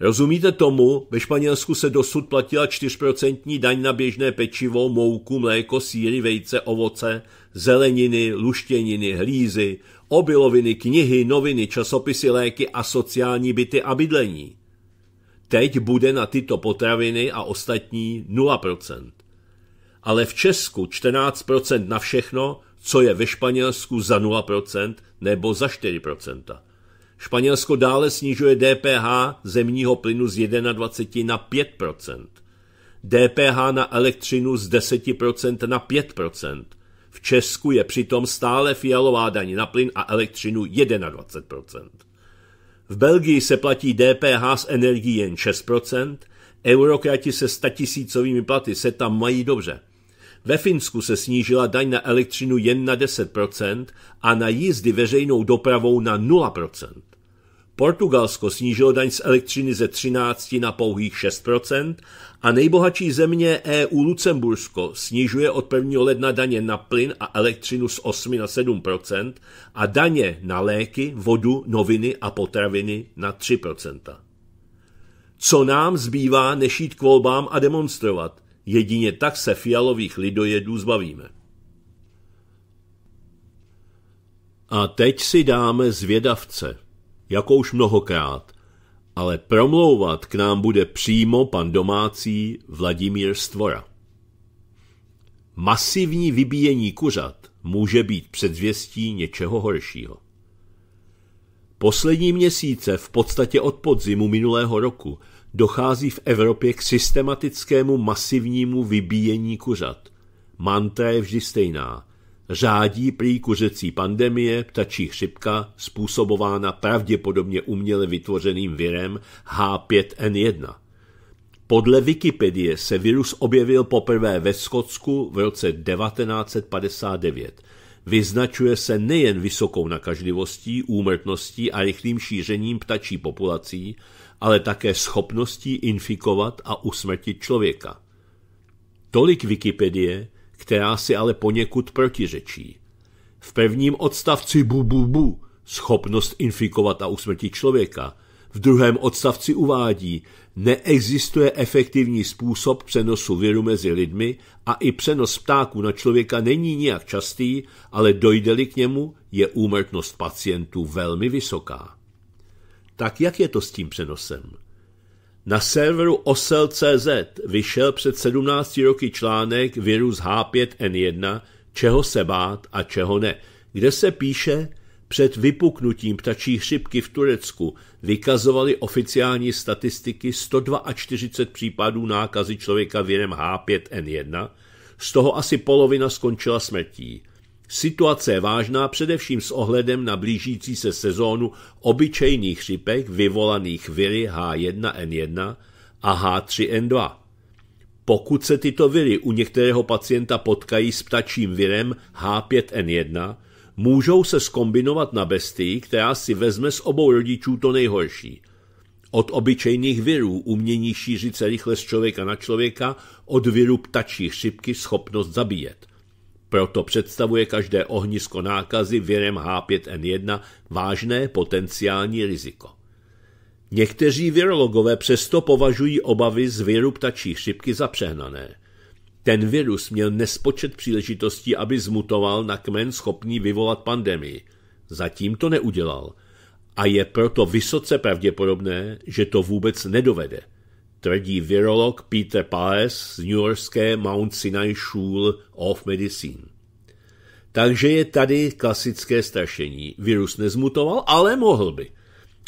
Rozumíte tomu, ve Španělsku se dosud platila 4% daň na běžné pečivo, mouku, mléko, síry, vejce, ovoce, zeleniny, luštěniny, hlízy, obiloviny, knihy, noviny, časopisy, léky a sociální byty a bydlení. Teď bude na tyto potraviny a ostatní 0%. Ale v Česku 14% na všechno, co je ve Španělsku za 0% nebo za 4%. Španělsko dále snižuje DPH zemního plynu z 21 na 5%, DPH na elektřinu z 10% na 5%, v Česku je přitom stále fialová daň na plyn a elektřinu 21%. V Belgii se platí DPH z energií jen 6%, eurokrati se statisícovými platy se tam mají dobře. Ve Finsku se snížila daň na elektřinu jen na 10% a na jízdy veřejnou dopravou na 0%. Portugalsko snížilo daň z elektřiny ze 13 na pouhých 6% a nejbohatší země EU Lucembursko snižuje od 1. ledna daně na plyn a elektřinu z 8 na 7 a daně na léky, vodu, noviny a potraviny na 3 Co nám zbývá, než jít k volbám a demonstrovat? Jedině tak se fialových lidojedů zbavíme. A teď si dáme zvědavce, jako už mnohokrát, ale promlouvat k nám bude přímo pan domácí Vladimír Stvora. Masivní vybíjení kuřat může být předzvěstí něčeho horšího. Poslední měsíce, v podstatě od podzimu minulého roku, dochází v Evropě k systematickému masivnímu vybíjení kuřat. Mantra je vždy stejná řádí prý kuřecí pandemie, ptačí chřipka, způsobována pravděpodobně uměle vytvořeným virem H5N1. Podle Wikipedie se virus objevil poprvé ve Skotsku v roce 1959. Vyznačuje se nejen vysokou nakažlivostí, úmrtností a rychlým šířením ptačí populací, ale také schopností infikovat a usmrtit člověka. Tolik Wikipedie, která si ale poněkud protiřečí. V prvním odstavci bu bu bu schopnost infikovat a usmrtit člověka. V druhém odstavci uvádí, neexistuje efektivní způsob přenosu viru mezi lidmi a i přenos ptáků na člověka není nijak častý, ale dojde-li k němu, je úmrtnost pacientů velmi vysoká. Tak jak je to s tím přenosem? Na serveru osel.cz vyšel před 17 roky článek Virus H5N1 Čeho se bát a čeho ne, kde se píše, před vypuknutím ptačí chřipky v Turecku vykazovaly oficiální statistiky 142 případů nákazy člověka věrem H5N1, z toho asi polovina skončila smrtí. Situace je vážná především s ohledem na blížící se sezónu obyčejných chřipek vyvolaných viry H1N1 a H3N2. Pokud se tyto viry u některého pacienta potkají s ptačím virem H5N1, můžou se skombinovat na bestii, která si vezme z obou rodičů to nejhorší. Od obyčejných virů umění šířit se rychle z člověka na člověka, od viru ptačí chřipky schopnost zabíjet – proto představuje každé ohnisko nákazy virem H5N1 vážné potenciální riziko. Někteří virologové přesto považují obavy z viru ptačí chřipky za přehnané. Ten virus měl nespočet příležitostí, aby zmutoval na kmen schopný vyvolat pandemii. Zatím to neudělal. A je proto vysoce pravděpodobné, že to vůbec nedovede – tvrdí virolog Peter Paes z New Yorkské Mount Sinai School of Medicine. Takže je tady klasické strašení. Virus nezmutoval, ale mohl by.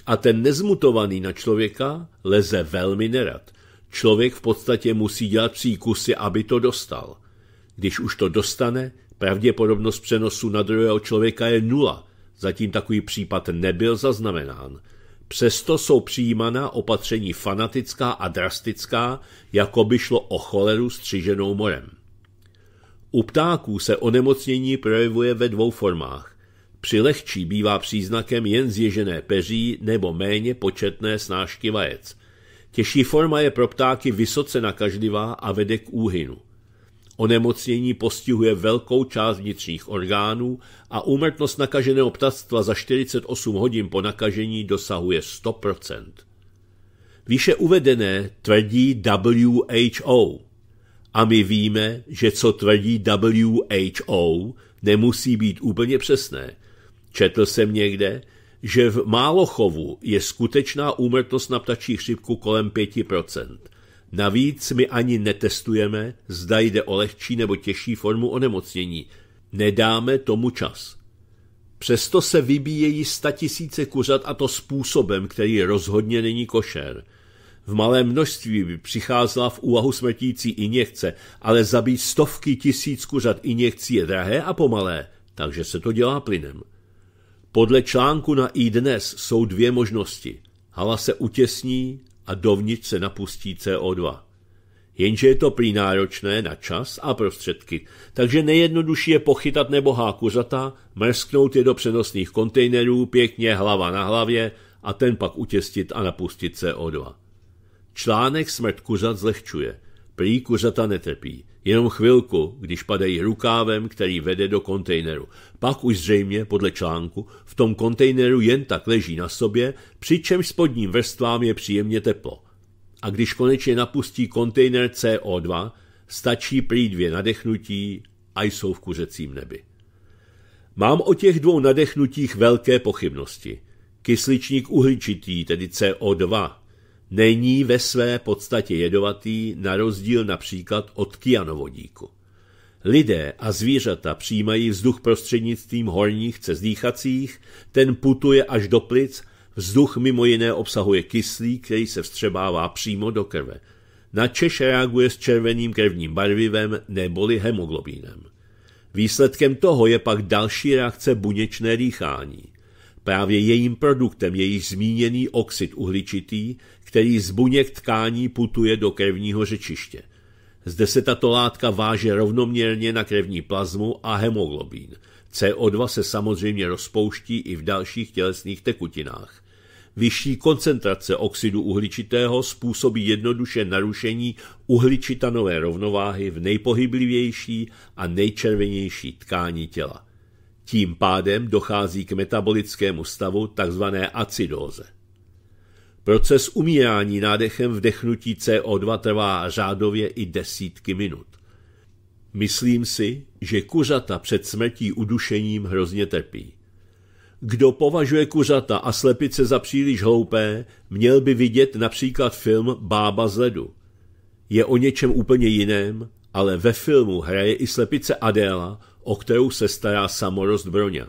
A ten nezmutovaný na člověka leze velmi nerad. Člověk v podstatě musí dělat příkusy, aby to dostal. Když už to dostane, pravděpodobnost přenosu na druhého člověka je nula. Zatím takový případ nebyl zaznamenán. Přesto jsou přijímaná opatření fanatická a drastická, jako by šlo o choleru střiženou morem. U ptáků se onemocnění projevuje ve dvou formách. Při lehčí bývá příznakem jen zježené peří nebo méně početné snášky vajec. Těžší forma je pro ptáky vysoce nakažlivá a vede k úhynu. Onemocnění postihuje velkou část vnitřních orgánů a úmrtnost nakaženého ptactva za 48 hodin po nakažení dosahuje 100%. Výše uvedené tvrdí WHO. A my víme, že co tvrdí WHO, nemusí být úplně přesné. Četl jsem někde, že v Málochovu je skutečná úmrtnost na ptačí chřipku kolem 5%. Navíc my ani netestujeme, zda jde o lehčí nebo těžší formu onemocnění. Nedáme tomu čas. Přesto se vybíjejí tisíce kuřat a to způsobem, který rozhodně není košer. V malém množství by přicházela v úvahu smrtící injekce, ale zabít stovky tisíc kuřat injekcí je drahé a pomalé, takže se to dělá plynem. Podle článku na i dnes jsou dvě možnosti. Hala se utěsní a dovnitř se napustí CO2. Jenže je to prý náročné na čas a prostředky, takže nejjednodušší je pochytat nebohá kuřata, mrsknout je do přenosných kontejnerů pěkně hlava na hlavě a ten pak utěstit a napustit CO2. Článek smrt kuřat zlehčuje. Prý kuřata netrpí. Jenom chvilku, když padají rukávem, který vede do kontejneru. Pak už zřejmě, podle článku, v tom kontejneru jen tak leží na sobě, přičemž spodním vrstvám je příjemně teplo. A když konečně napustí kontejner CO2, stačí prý dvě nadechnutí a jsou v kuřecím nebi. Mám o těch dvou nadechnutích velké pochybnosti. Kysličník uhličitý, tedy CO2, není ve své podstatě jedovatý, na rozdíl například od kyanovodíku. Lidé a zvířata přijímají vzduch prostřednictvím horních cez dýchacích, ten putuje až do plic, vzduch mimo jiné obsahuje kyslík, který se vstřebává přímo do krve. Na Češ reaguje s červeným krevním barvivem neboli hemoglobínem. Výsledkem toho je pak další reakce buněčné dýchání. Právě jejím produktem je již zmíněný oxid uhličitý, který z buněk tkání putuje do krevního řečiště. Zde se tato látka váže rovnoměrně na krevní plazmu a hemoglobín. CO2 se samozřejmě rozpouští i v dalších tělesných tekutinách. Vyšší koncentrace oxidu uhličitého způsobí jednoduše narušení uhličitanové rovnováhy v nejpohyblivější a nejčervenější tkání těla. Tím pádem dochází k metabolickému stavu tzv. acidóze. Proces umírání nádechem vdechnutí CO2 trvá řádově i desítky minut. Myslím si, že kuřata před smrtí udušením hrozně trpí. Kdo považuje kuřata a slepice za příliš hloupé, měl by vidět například film Bába z ledu. Je o něčem úplně jiném, ale ve filmu hraje i slepice Adéla, o kterou se stará samorost Broňa.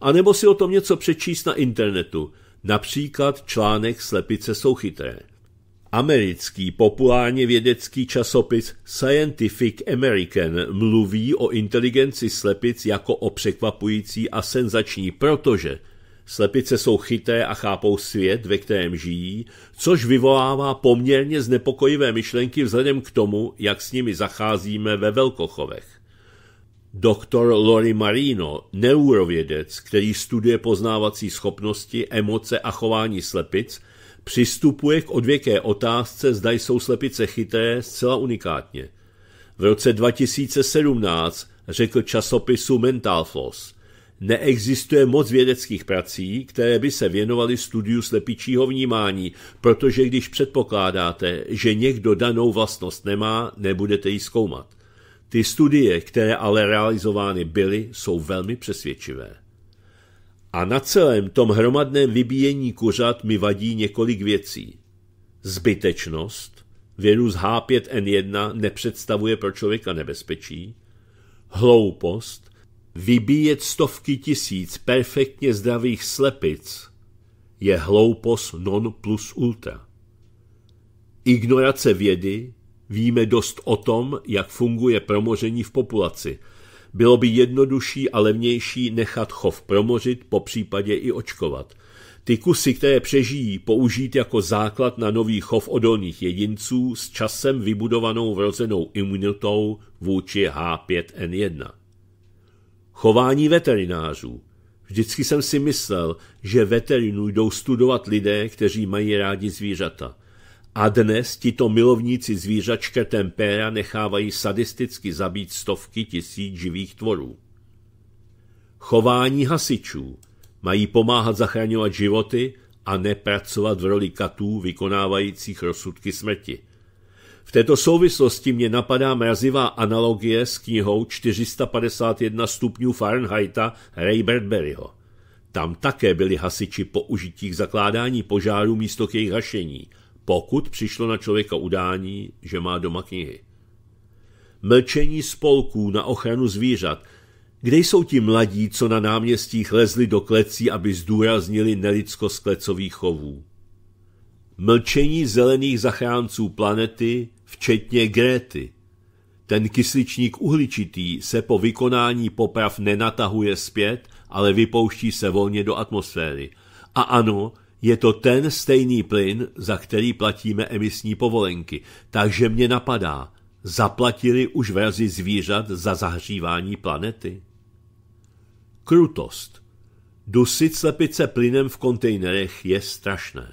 A nebo si o tom něco přečíst na internetu, Například článek Slepice jsou chytré. Americký populárně vědecký časopis Scientific American mluví o inteligenci slepic jako o překvapující a senzační, protože Slepice jsou chytré a chápou svět, ve kterém žijí, což vyvolává poměrně znepokojivé myšlenky vzhledem k tomu, jak s nimi zacházíme ve velkochovech. Doktor Lori Marino, neurovědec, který studuje poznávací schopnosti, emoce a chování slepic, přistupuje k odvěké otázce, zda jsou slepice chytré, zcela unikátně. V roce 2017 řekl časopisu Mental Floss, neexistuje moc vědeckých prací, které by se věnovaly studiu slepičího vnímání, protože když předpokládáte, že někdo danou vlastnost nemá, nebudete ji zkoumat. Ty studie, které ale realizovány byly, jsou velmi přesvědčivé. A na celém tom hromadném vybíjení kuřat mi vadí několik věcí. Zbytečnost, virus H5N1 nepředstavuje pro člověka nebezpečí, hloupost, vybíjet stovky tisíc perfektně zdravých slepic je hloupost non plus ultra. Ignorace vědy, Víme dost o tom, jak funguje promoření v populaci. Bylo by jednodušší a levnější nechat chov promořit, po případě i očkovat. Ty kusy, které přežijí, použít jako základ na nový chov odolných jedinců s časem vybudovanou vrozenou imunitou vůči H5N1. Chování veterinářů. Vždycky jsem si myslel, že veterinu jdou studovat lidé, kteří mají rádi zvířata. A dnes tito milovníci zvířačka tempéra nechávají sadisticky zabít stovky tisíc živých tvorů. Chování hasičů mají pomáhat zachraňovat životy a nepracovat v roli katů vykonávajících rozsudky smrti. V této souvislosti mě napadá mrazivá analogie s knihou 451 stupňů Fahrenheita Ray Bradburyho. Tam také byli hasiči použití k zakládání požáru místo k jejich hašení – pokud přišlo na člověka udání, že má doma knihy. Mlčení spolků na ochranu zvířat. Kde jsou ti mladí, co na náměstích lezli do klecí, aby zdůraznili nelidskost klecových chovů? Mlčení zelených zachránců planety, včetně Gréty. Ten kysličník uhličitý se po vykonání poprav nenatahuje zpět, ale vypouští se volně do atmosféry. A ano, je to ten stejný plyn, za který platíme emisní povolenky. Takže mě napadá, zaplatili už vrazi zvířat za zahřívání planety? Krutost. Dusit slepice plynem v kontejnerech je strašné.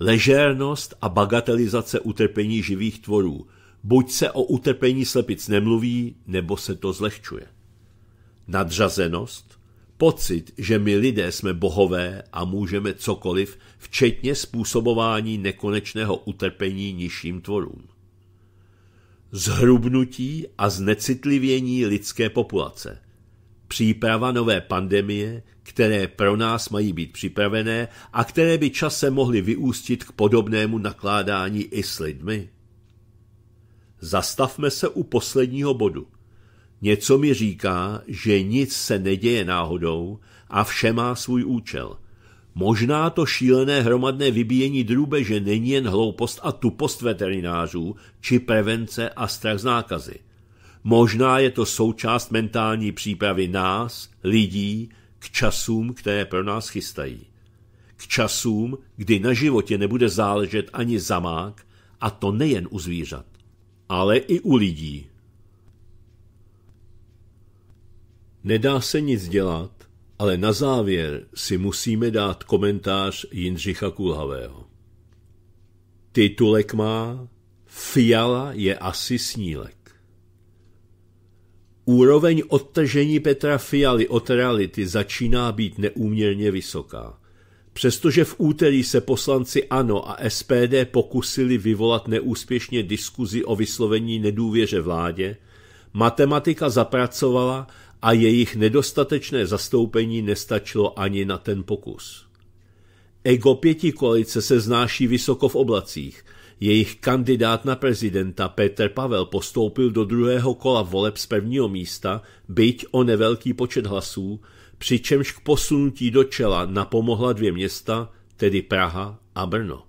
Ležérnost a bagatelizace utrpení živých tvorů. Buď se o utrpení slepic nemluví, nebo se to zlehčuje. Nadřazenost – Pocit, že my lidé jsme bohové a můžeme cokoliv, včetně způsobování nekonečného utrpení nižším tvorům. Zhrubnutí a znecitlivění lidské populace. Příprava nové pandemie, které pro nás mají být připravené a které by časem mohly vyústit k podobnému nakládání i s lidmi. Zastavme se u posledního bodu – Něco mi říká, že nic se neděje náhodou a vše má svůj účel. Možná to šílené hromadné vybíjení drůbeže není jen hloupost a tupost veterinářů, či prevence a strach z nákazy. Možná je to součást mentální přípravy nás, lidí, k časům, které pro nás chystají. K časům, kdy na životě nebude záležet ani zamák, a to nejen u zvířat, ale i u lidí. Nedá se nic dělat, ale na závěr si musíme dát komentář Jindřicha Kulhavého. Titulek má Fiala je asi snílek. Úroveň odtažení Petra Fialy od reality začíná být neúměrně vysoká. Přestože v úterý se poslanci ANO a SPD pokusili vyvolat neúspěšně diskuzi o vyslovení nedůvěře vládě, matematika zapracovala a jejich nedostatečné zastoupení nestačilo ani na ten pokus. Ego pěti koalice se znáší vysoko v oblacích. Jejich kandidát na prezidenta Petr Pavel postoupil do druhého kola voleb z prvního místa, byť o nevelký počet hlasů, přičemž k posunutí do čela napomohla dvě města, tedy Praha a Brno.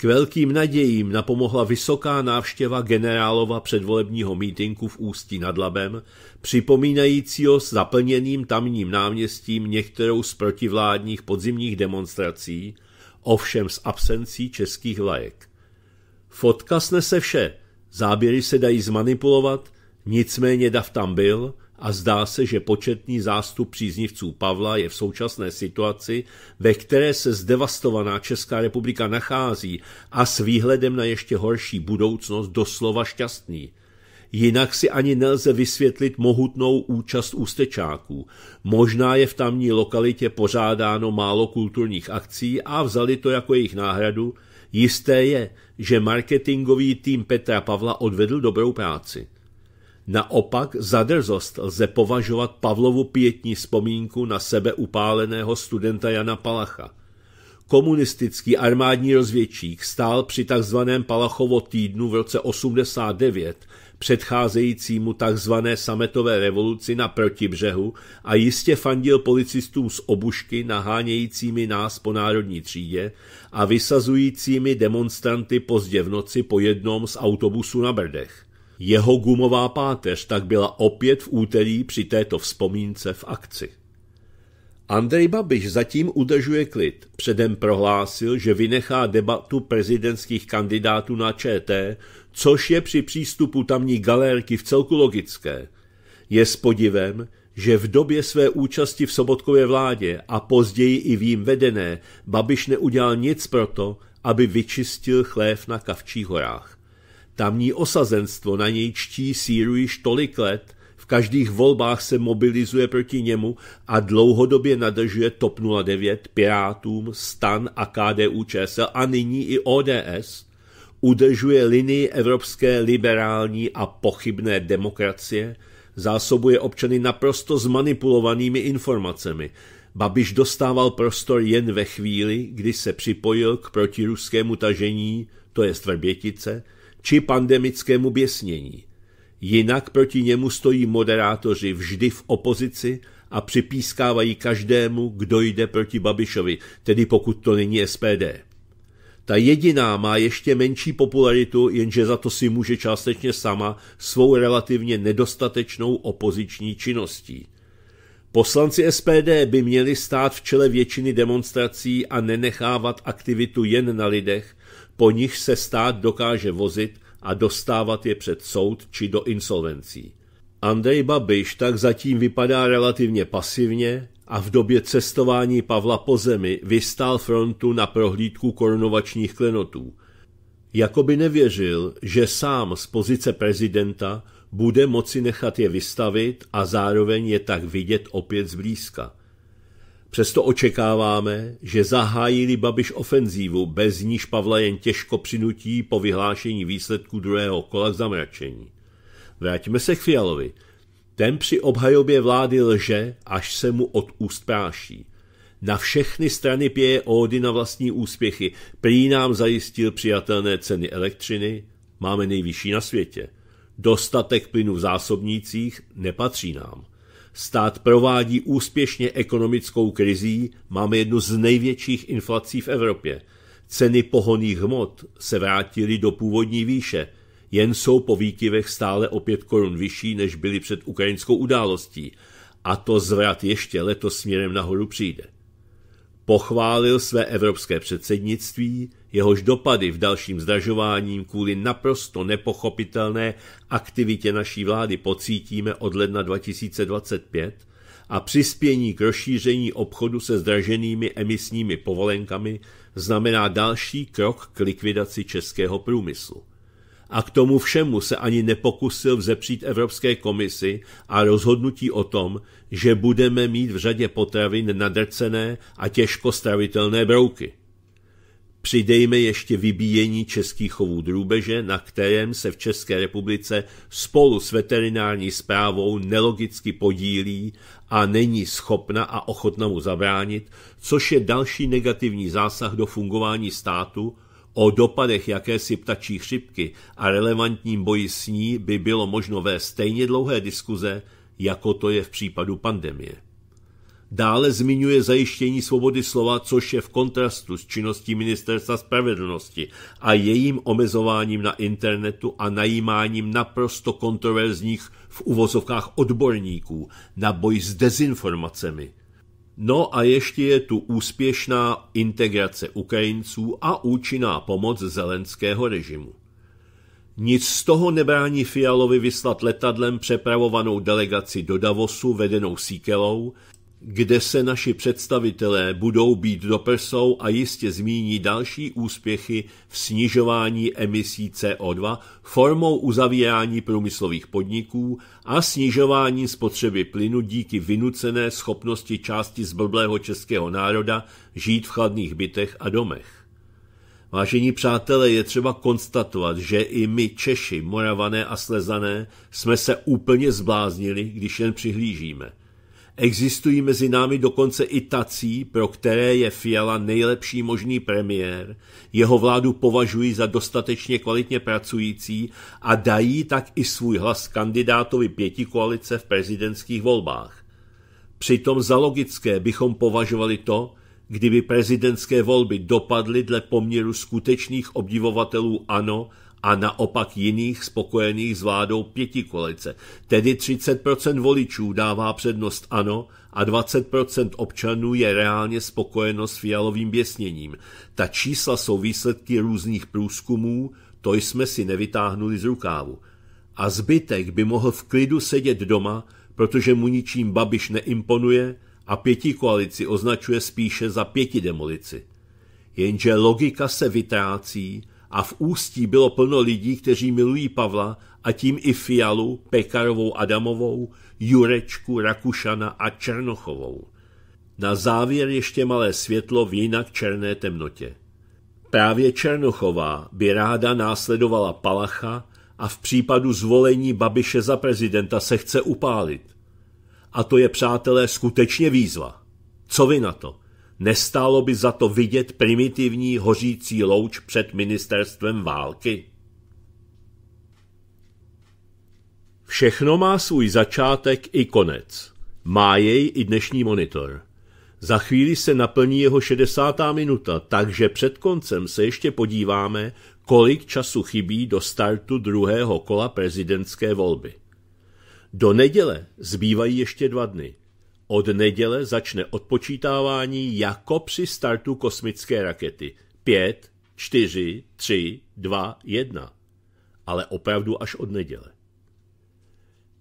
K velkým nadějím napomohla vysoká návštěva generálova předvolebního mítinku v Ústí nad Labem, připomínajícího s zaplněným tamním náměstím některou z protivládních podzimních demonstrací, ovšem s absencí českých vlajek. Fotka snese vše, záběry se dají zmanipulovat, nicméně dav tam byl – a zdá se, že početný zástup příznivců Pavla je v současné situaci, ve které se zdevastovaná Česká republika nachází a s výhledem na ještě horší budoucnost doslova šťastný. Jinak si ani nelze vysvětlit mohutnou účast ústečáků. Možná je v tamní lokalitě pořádáno málo kulturních akcí a vzali to jako jejich náhradu. Jisté je, že marketingový tým Petra Pavla odvedl dobrou práci. Naopak za drzost lze považovat Pavlovu pětní vzpomínku na sebe upáleného studenta Jana Palacha. Komunistický armádní rozvědčík stál při tzv. Palachovo týdnu v roce 89 předcházejícímu tzv. sametové revoluci na protibřehu a jistě fandil policistům z obušky nahánějícími nás po národní třídě a vysazujícími demonstranty pozdě v noci po jednom z autobusů na Brdech. Jeho gumová páteř tak byla opět v úterý při této vzpomínce v akci. Andrej Babiš zatím udržuje klid. Předem prohlásil, že vynechá debatu prezidentských kandidátů na ČT, což je při přístupu tamní galérky v celku logické. Je s podivem, že v době své účasti v sobotkově vládě a později i v jím vedené Babiš neudělal nic proto, aby vyčistil chlév na kavčí horách. Tamní osazenstvo na něj čtí síru již tolik let, v každých volbách se mobilizuje proti němu a dlouhodobě nadržuje TOP 09, Pirátům, STAN a KDU ČSL a nyní i ODS, udržuje linii evropské liberální a pochybné demokracie, zásobuje občany naprosto zmanipulovanými informacemi, Babiš dostával prostor jen ve chvíli, kdy se připojil k protiruskému tažení, to je Vrbětice, či pandemickému běsnění. Jinak proti němu stojí moderátoři vždy v opozici a připískávají každému, kdo jde proti Babišovi, tedy pokud to není SPD. Ta jediná má ještě menší popularitu, jenže za to si může částečně sama svou relativně nedostatečnou opoziční činností. Poslanci SPD by měli stát v čele většiny demonstrací a nenechávat aktivitu jen na lidech, po nich se stát dokáže vozit a dostávat je před soud či do insolvencí. Andrej Babiš tak zatím vypadá relativně pasivně a v době cestování Pavla po zemi vystál frontu na prohlídku korunovačních klenotů. Jakoby nevěřil, že sám z pozice prezidenta bude moci nechat je vystavit a zároveň je tak vidět opět zblízka. Přesto očekáváme, že zahájili Babiš ofenzívu, bez níž Pavla jen těžko přinutí po vyhlášení výsledku druhého kola k zamračení. Vraťme se k Fialovi. Ten při obhajobě vlády lže, až se mu od úst práší. Na všechny strany pěje ódy na vlastní úspěchy. Prý nám zajistil přijatelné ceny elektřiny, máme nejvyšší na světě. Dostatek plynu v zásobnících nepatří nám. Stát provádí úspěšně ekonomickou krizí, máme jednu z největších inflací v Evropě. Ceny pohoných hmot se vrátily do původní výše, jen jsou po výkyvech stále o 5 korun vyšší, než byly před ukrajinskou událostí. A to zvrat ještě letos směrem nahoru přijde pochválil své evropské předsednictví, jehož dopady v dalším zdražováním kvůli naprosto nepochopitelné aktivitě naší vlády pocítíme od ledna 2025 a přispění k rozšíření obchodu se zdraženými emisními povolenkami znamená další krok k likvidaci českého průmyslu a k tomu všemu se ani nepokusil vzepřít Evropské komisi a rozhodnutí o tom, že budeme mít v řadě potravin nadrcené a těžko stravitelné brouky. Přidejme ještě vybíjení českých chovů drůbeže, na kterém se v České republice spolu s veterinární zprávou nelogicky podílí a není schopna a ochotna mu zabránit, což je další negativní zásah do fungování státu, O dopadech jakési ptačí chřipky a relevantním boji s ní by bylo možno vést stejně dlouhé diskuze, jako to je v případu pandemie. Dále zmiňuje zajištění svobody slova, což je v kontrastu s činností Ministerstva spravedlnosti a jejím omezováním na internetu a najímáním naprosto kontroverzních v uvozovkách odborníků na boj s dezinformacemi, No a ještě je tu úspěšná integrace Ukrajinců a účinná pomoc zelenského režimu. Nic z toho nebrání Fialovi vyslat letadlem přepravovanou delegaci do Davosu vedenou Sikelou kde se naši představitelé budou být do prsou a jistě zmíní další úspěchy v snižování emisí CO2 formou uzavírání průmyslových podniků a snižování spotřeby plynu díky vynucené schopnosti části zblblého českého národa žít v chladných bytech a domech. Vážení přátelé, je třeba konstatovat, že i my Češi, Moravané a Slezané jsme se úplně zbláznili, když jen přihlížíme. Existují mezi námi dokonce i tací, pro které je Fiala nejlepší možný premiér, jeho vládu považují za dostatečně kvalitně pracující a dají tak i svůj hlas kandidátovi pěti koalice v prezidentských volbách. Přitom za logické bychom považovali to, kdyby prezidentské volby dopadly dle poměru skutečných obdivovatelů ANO a naopak jiných spokojených s vládou pětikolice. Tedy 30% voličů dává přednost ano a 20% občanů je reálně spokojeno s fialovým běsněním. Ta čísla jsou výsledky různých průzkumů, to jsme si nevytáhnuli z rukávu. A zbytek by mohl v klidu sedět doma, protože mu ničím Babiš neimponuje a pěti koalici označuje spíše za pěti demolici. Jenže logika se vytrácí a v ústí bylo plno lidí, kteří milují Pavla a tím i Fialu, Pekarovou Adamovou, Jurečku, Rakušana a Černochovou. Na závěr ještě malé světlo v jinak černé temnotě. Právě Černochová by ráda následovala Palacha a v případu zvolení Babiše za prezidenta se chce upálit. A to je, přátelé, skutečně výzva. Co vy na to? Nestálo by za to vidět primitivní hořící louč před ministerstvem války? Všechno má svůj začátek i konec. Má jej i dnešní monitor. Za chvíli se naplní jeho 60. minuta, takže před koncem se ještě podíváme, kolik času chybí do startu druhého kola prezidentské volby. Do neděle zbývají ještě dva dny – od neděle začne odpočítávání jako při startu kosmické rakety. 5, 4, 3, 2, 1. Ale opravdu až od neděle.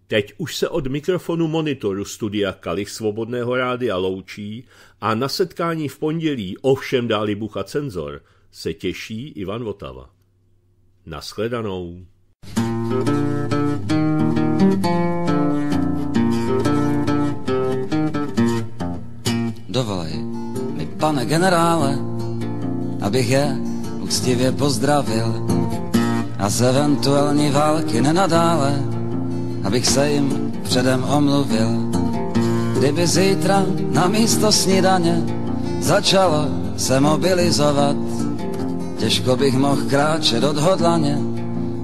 Teď už se od mikrofonu monitoru studia Kalich Svobodného rádia loučí a na setkání v pondělí ovšem dáli bucha cenzor se těší Ivan Votava. Naschledanou. thank you dovolej mi, pane generále, abych je úctivě pozdravil a z eventuální války nenadále, abych se jim předem omluvil. Kdyby zítra na místo snídaně začalo se mobilizovat, těžko bych mohl kráčet odhodlaně,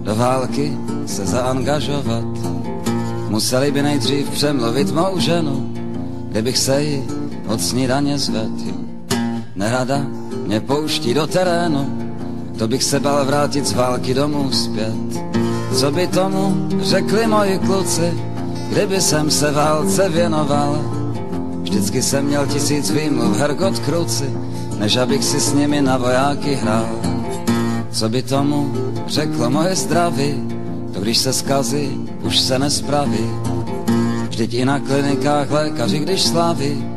do války se zaangažovat. Museli by nejdřív přemluvit mou ženu, kdybych se jí od snídaně zvedl. Nerada mě pouští do terénu, to bych se bál vrátit z války domů zpět. Co by tomu řekli moji kluci, kdyby jsem se válce věnoval? Vždycky jsem měl tisíc výmluv hergot kruci, než abych si s nimi na vojáky hrál. Co by tomu řeklo moje zdraví, to když se skazí, už se nespraví. Vždyť i na klinikách lékaři, když slaví,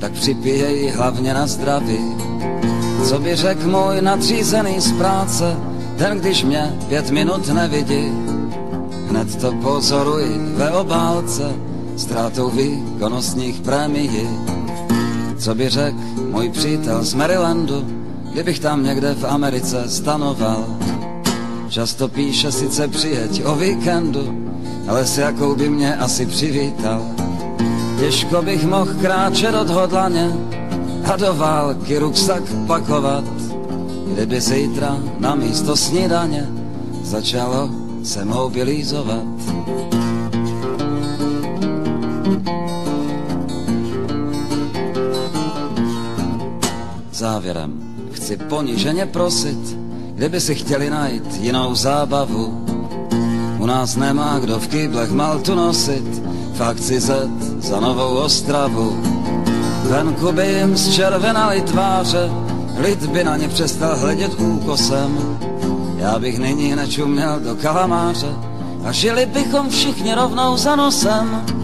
tak připijej hlavně na zdraví. Co by řekl můj nadřízený z práce, ten když mě pět minut nevidí. Hned to pozoruj ve obálce, ztrátou výkonnostních prémií. Co by řekl můj přítel z Marylandu, kdybych tam někde v Americe stanoval. Často píše sice přijeď o víkendu, ale s jakou by mě asi přivítal. Těžko bych mohl kráčet odhodlaně a do války ruksak pakovat, kdyby zítra na místo snídaně začalo se mobilizovat. Závěrem chci poniženě prosit, kdyby si chtěli najít jinou zábavu. U nás nemá kdo v kýblech tu nosit, fakt si zet za novou ostravu. Venku by jim zčervenaly tváře, lid by na ně přestal hledět úkosem. Já bych nyní nečuměl do kalamáře a žili bychom všichni rovnou za nosem.